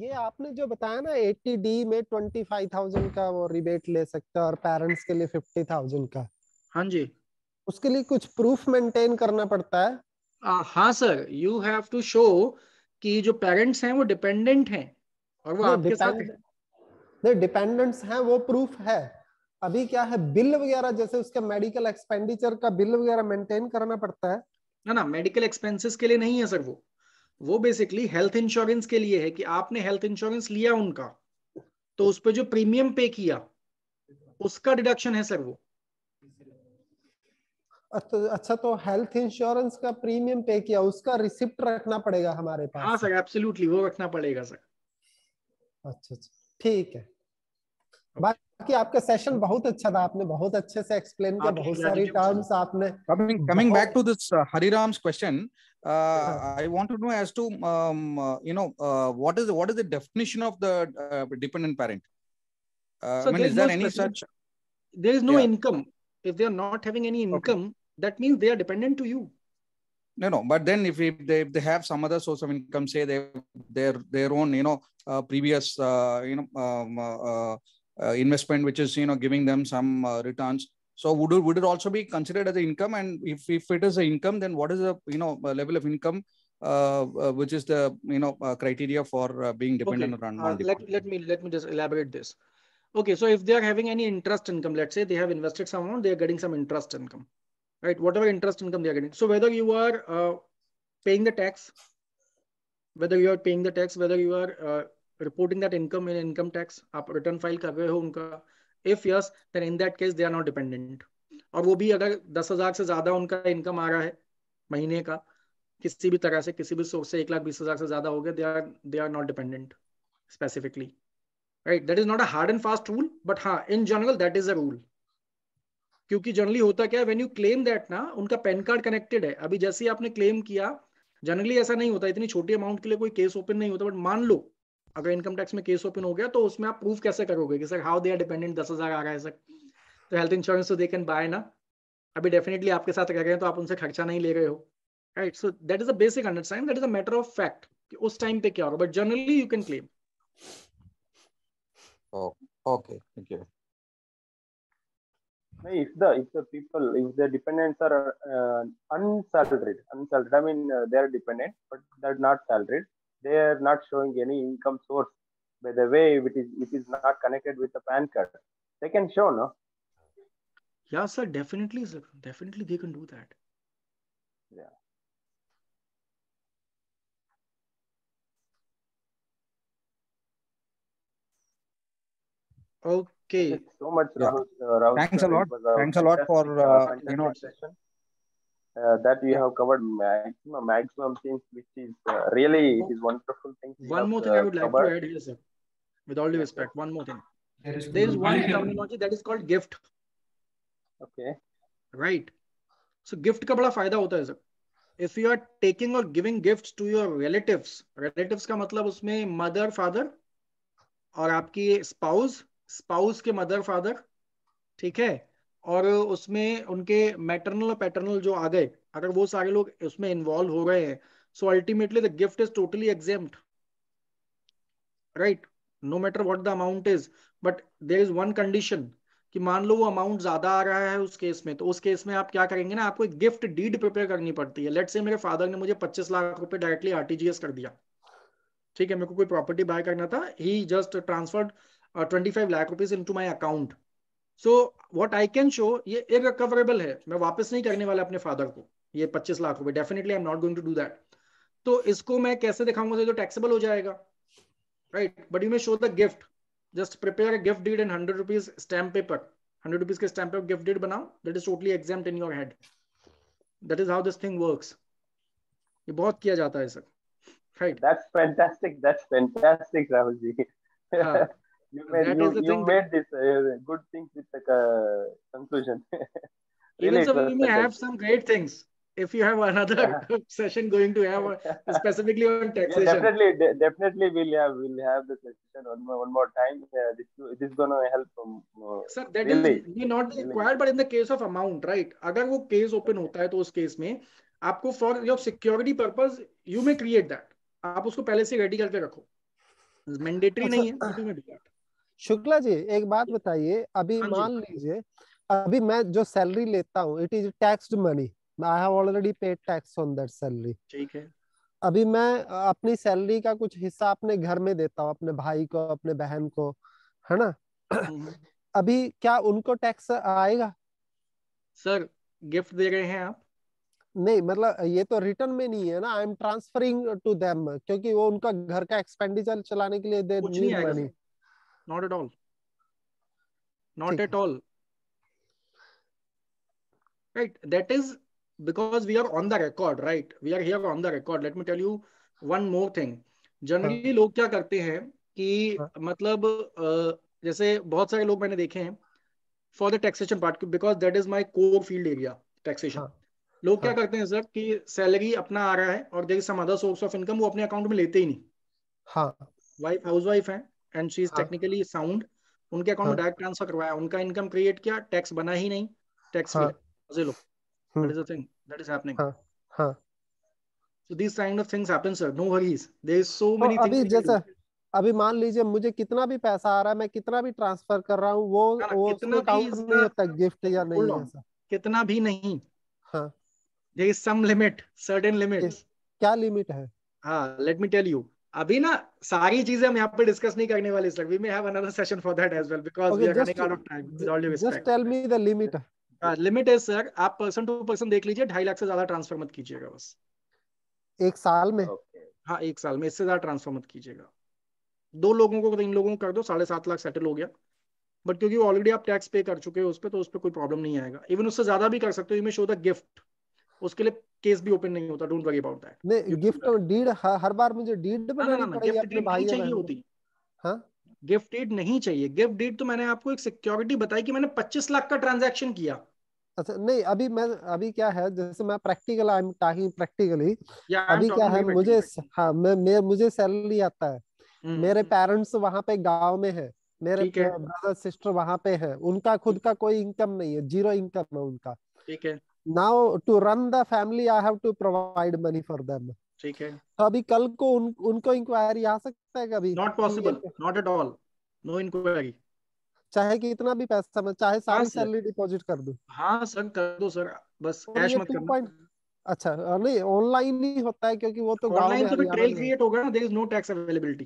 ये आपने जो बताया ना eighty D में twenty five thousand का वो rebate ले सकता है और पेरेंट्स के लिए फिफ्टी थाउजेंड का हाँ जी उसके लिए कुछ प्रूफ मेंटेन करना पड़ता है आ, हाँ sir you have to show कि जो पेरेंट्स हैं वो डिपेंडेंट हैं और वो आपके साथ नहीं डिपेंडेंट्स हैं वो प्रूफ है अभी क्या है बिल वगैरह जैसे उसके मेडिकल एक्सपेंडिचर का बिल वगैरह मेंटेन करना पड़ता है ना ना मेडिकल एक्सपेंसेस के लिए नहीं है सर वो वो बेसिकली हेल्थ इंश्योरेंस के लिए है कि आपने हेल्थ इंश्योरेंस लिया उनका तो उस पर जो प्रीमियम पे किया उसका डिडक्शन है सर वो अच्छा, अच्छा तो हेल्थ इंश्योरेंस का प्रीमियम पे किया उसका रिसिप्ट रखना पड़ेगा हमारे पास हाँ सर एब्सोल्युटली वो रखना पड़ेगा सर अच्छा अच्छा ठीक है बाकी आपका सेशन बहुत अच्छा था आपने बहुत अच्छे से एक्सप्लेन किया बहुत सारी टर्म्स आपने coming coming back to this Hariram's question uh, I want to know as to um, uh, you know uh, what is what is the definition of the uh, dependent parent? Uh, so I mean, is there any such? There is no yeah. income. If they are not having any income, okay. that means they are dependent to you. No, no. But then if, if they if they have some other source of income, say they their their own you know uh, previous you know um, investment which is you know giving them some returns, so would it, would it also be considered as an income? And if, if it is an income, then what is the you know level of income uh, uh, which is the you know uh, criteria for uh, being dependent okay. on uh, let, let me let me just elaborate this okay so if they are having any interest income let's say they have invested some amount they are getting some interest income right whatever interest income they are getting so whether you are uh, paying the tax whether you are paying the tax whether you are uh, reporting that income in income tax aap return file ho unka if yes then in that case they are not dependent और वो भी अगर दस हजार से ज्यादा उनका income आ रहा है महीने का किसी भी तरह से किसी भी सोर्स से एक लाख बीस हजार से ज्यादा हो गया they are they are not dependent specifically right that is not a hard and fast rule but हाँ in general that is a rule क्योंकि जनरली होता क्या है व्हेन यू क्लेम दैट ना उनका पैन कार्ड कनेक्टेड है अभी जैसे ही आपने क्लेम किया जनरली ऐसा नहीं होता इतनी छोटी अमाउंट के लिए कोई केस ओपन नहीं होता बट मान लो अगर इनकम टैक्स में केस ओपन हो गया तो उसमें आप प्रूफ कैसे करोगे कि sir how they are dependent दस हजार आ रहा है सर तो हेल्थ इंश्योरेंस तो दे कैन बाय ना अभी डेफिनेटली आपके साथ रह रहे हैं तो आप उनसे खर्चा नहीं ले रहे हो right so that is a basic understand that is a matter of fact कि उस टाइम पे क्या होगा but generally you can claim okay thank you if the if the people if the dependents are uh, unsalaried unsalaried i mean uh, they are dependent but they're not salaried they are not showing any income source by the way it is it is not connected with the pan card they can show no yeah sir definitely sir definitely they can do that yeah Okay. So much, yeah. Rahul, uh, Rahul Thanks a lot. Thanks a lot for uh, you know. Session. uh, that you have covered maximum maximum things which is uh, really it is wonderful thing one more thing uh, i would like covered. to add here sir with all due respect one more thing there is, there is one terminology that is called gift okay right so gift ka bada fayda hota hai sir if you are taking or giving gifts to your relatives relatives का मतलब उसमें mother father और आपकी spouse spouse के mother father ठीक है और उसमें उनके मैटरनल और पैटर्नल जो आ गए अगर वो सारे लोग उसमें इन्वॉल्व हो रहे हैं so ultimately the gift is totally exempt right no matter what the amount is but there is one condition कि मान लो वो अमाउंट ज्यादा आ रहा है उस केस में तो उस केस में आप क्या करेंगे ना आपको एक गिफ्ट डीड प्रिपेयर करनी पड़ती है लेट से मेरे फादर ने मुझे 25 लाख रुपए डायरेक्टली आरटीजीएस कर दिया ठीक है मेरे को कोई प्रॉपर्टी बाय करना था he just transferred twenty five lakh rupees into my account so what I can show ये इरिकवरेबल है मैं वापस नहीं करने वाला अपने फादर को ये पच्चीस लाख रुपए definitely I am not going to do that तो इसको मैं कैसे दिखाऊंगा तो टैक्सेबल तो हो जाएगा right but you may show the gift just prepare gift deed and hundred rupees stamp paper hundred rupees के स्टैम्प पेपर गिफ्ट डीड बनाओ that is totally exempt in your head that is how this thing work ये बहुत किया जाता है sir right that's fantastic that's fantastic Rahul ji you made, that you, is the you thing. made this uh, good things with the uh, conclusion. really Even so, we may have some great things. If you have another yeah. session going to have specifically on taxation, yeah, definitely, de- definitely we'll have we'll have the session one more, one more time. Yeah, this, this is gonna help. Um, uh, Sir, that really, is may not be required, but in the case of amount, right? अगर वो case open होता है तो उस case में आपको for your security purpose you may create that. आप उसको पहले से रेडी करके रखो मैंडेटरी नहीं है शुक्ला जी एक बात बताइए अभी हाँ मान लीजिए अभी मैं जो सैलरी लेता हूँ it is taxed money I have already paid tax on that salary ठीक है अभी मैं अपनी सैलरी का कुछ हिस्सा अपने घर में देता हूँ अपने भाई को अपने बहन को है ना हम्म, हम्म। अभी क्या उनको टैक्स आएगा सर गिफ्ट दे रहे हैं आप नहीं मतलब ये तो रिटर्न में नहीं है ना I am transferring to them क्योंकि वो उनका घर का एक्सपेंडिचर चलाने के लिए दे नहीं, नहीं not at all not at all right that is because we are on the record right we are here on the record let me tell you one more thing generally हाँ. लोग क्या करते हैं कि हाँ. मतलब जैसे बहुत सारे लोग मैंने देखे हैं for the taxation part because that is my core field area taxation लोग हाँ. क्या करते हैं सर कि सैलरी अपना आ रहा है और there some other source of income वो अपने अकाउंट में लेते ही नहीं हाँ वाइफ हाउस वाइफ है and she is technically sound उनके अकाउंट में डायरेक्ट हाँ। ट्रांसफर करवाया उनका इनकम क्रिएट किया टैक्स बना ही नहीं टैक्स लो that is a thing that is happening हां so this kind of things happen sir no worries there is so many things अभी जैसा अभी मान लीजिए मुझे कितना भी पैसा आ रहा है मैं कितना भी ट्रांसफर कर रहा हूँ वो वो कितना भी नहीं होता गिफ्ट या नहीं है कितना भी नहीं हाँ there is some limit certain limit क्या लिमिट है हाँ लेट मी टेल यू अभी ना सारी चीजें हम यहाँ पे डिस्कस नहीं करने वाले sir we may have another session for that as well because we are running out of time with all due respect just tell me the limit limit is sir आप पर्सन टू पर्सन देख लीजिए ढाई लाख से ज्यादा transfer मत कीजिएगा बस एक साल में okay. हाँ एक साल में इससे ज्यादा ट्रांसफर मत कीजिएगा दो लोगों को तीन लोगों को कर दो साढ़े सात लाख सेटल हो गया बट क्योंकि ऑलरेडी आप टैक्स पे कर चुके हो उस पर तो उस पर कोई प्रॉब्लम नहीं आएगा इवन उससे ज्यादा भी कर सकते हो you may show the gift उसके लिए केस भी ओपन नहीं होता डोंट वरी अबाउट दैट नहीं गिफ्ट और डीड हर बार मुझे डीड बनानी पड़ेगी अपने भाई चाहिए होती हां गिफ्ट डीड नहीं चाहिए गिफ्ट डीड तो मैंने आपको एक सिक्योरिटी बताई कि मैंने 25 लाख का ट्रांजैक्शन किया अच्छा नहीं अभी मैं अभी क्या है जैसे मैं practical I am talking practically अभी क्या है मुझे हाँ मैं, मैं मुझे सैलरी आता है हम्म, मेरे पेरेंट्स हम्म। वहां पे गांव में है मेरे ब्रदर सिस्टर वहां पे है उनका खुद हम्म। का कोई इनकम नहीं है जीरो इनकम है उनका ठीक है now to run the family I have to provide money for them ठीक है तो अभी कल को उन, उनको इंक्वायरी आ सकता है कभी not possible not at all no inquiry चाहे कि इतना भी पैसा मैं चाहे हाँ सारी सैलरी डिपॉजिट कर दूं हां सर कर दो सर बस कैश मत करना अच्छा नहीं ऑनलाइन नहीं होता है क्योंकि वो तो ऑनलाइन तो ट्रेल क्रिएट होगा ना there is no tax availability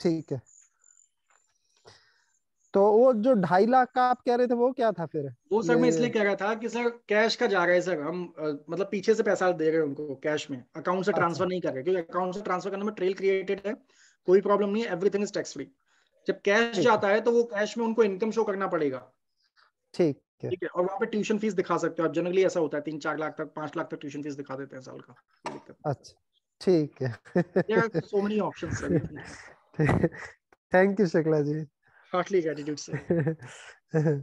ठीक है तो वो जो ढाई लाख का आप कह रहे थे वो क्या था फिर वो सर मैं इसलिए कह रहा था कि सर कैश का जा रहा है सर हम आ, मतलब पीछे से पैसा दे रहे हैं उनको कैश में अकाउंट से अच्छा। ट्रांसफर नहीं कर रहे क्योंकि अकाउंट से ट्रांसफर करने में ट्रेल क्रिएटेड है कोई प्रॉब्लम नहीं है एवरीथिंग इज टैक्स फ्री जब कैश जाता है तो वो कैश में उनको इनकम शो करना पड़ेगा ठीक ठीक है और वहाँ पे ट्यूशन फीस दिखा सकते हो आप जनरली ऐसा होता है तीन चार लाख तक पांच लाख तक ट्यूशन फीस दिखा देते हैं साल का अच्छा ठीक है so many option thank you Shukla ji heartly gratitude sir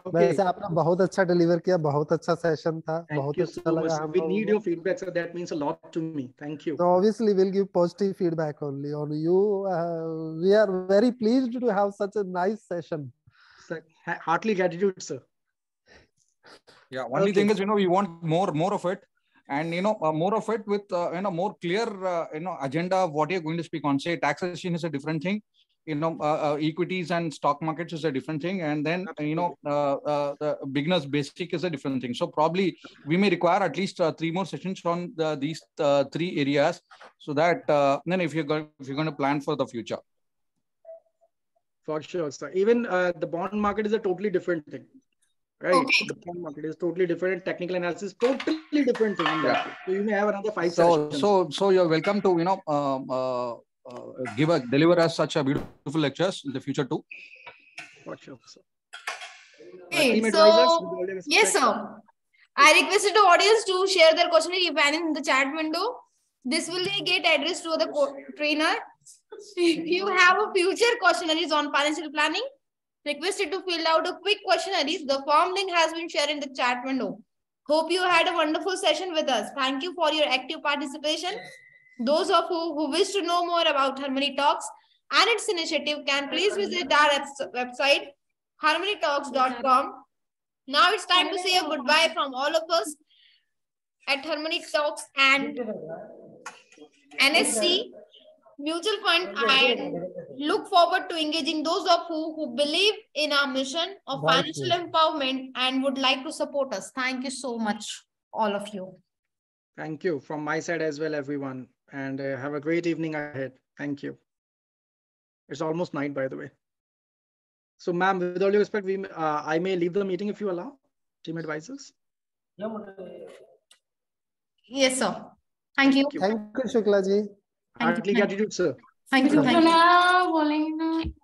Okay. वैसे आपने बहुत अच्छा डिलीवर किया बहुत अच्छा सेशन था Thank बहुत अच्छा so लगा हम we need your feedback so that means a lot to me thank you so obviously we will give positive feedback only on you we are very pleased to have such a nice session heartly gratitude sir yeah only thing is you know we want more more of it and you know uh, more of it with uh, you know more clear uh, you know agenda of what you're going to speak on say taxation is a different thing you know uh, uh, equities and stock markets is a different thing and then uh, you know the beginners basic is a different thing so probably we may require at least three more sessions on the, these three areas so that then if you're going if you're going to plan for the future for sure sir even the bond market is a totally different thing right? Okay. The bond market is totally different. Technical analysis totally different from yeah. So you may have another five. So sessions. so so you're welcome to you know um, uh, uh, give a deliver us such a beautiful lectures in the future too. For sure. Hey, so yes, sir. I requested the audience to share their question if any in the chat window. This will get addressed to the trainer. If you have a future questionnaires on financial planning, Requested to fill out a quick questionnaire. The form link has been shared in the chat window. Hope you had a wonderful session with us. Thank you for your active participation. Those of you who wish to know more about Harmony Talks and its initiative can please visit our website, harmonytalks.com. Now it's time to say a goodbye from all of us at Harmony Talks and NSC mutual fund and look forward to engaging those of who who believe in our mission of Thank financial you. empowerment and would like to support us. Thank you so much, all of you. Thank you from my side as well, everyone. And uh, have a great evening ahead. Thank you. It's almost night, by the way. So, ma'am, with all due respect, we, uh, I may leave the meeting if you allow, team advisors. Yes, sir. Thank you. Thank you, Shukla ji. Thank you. Thank Thank you. Thank you. Thank you.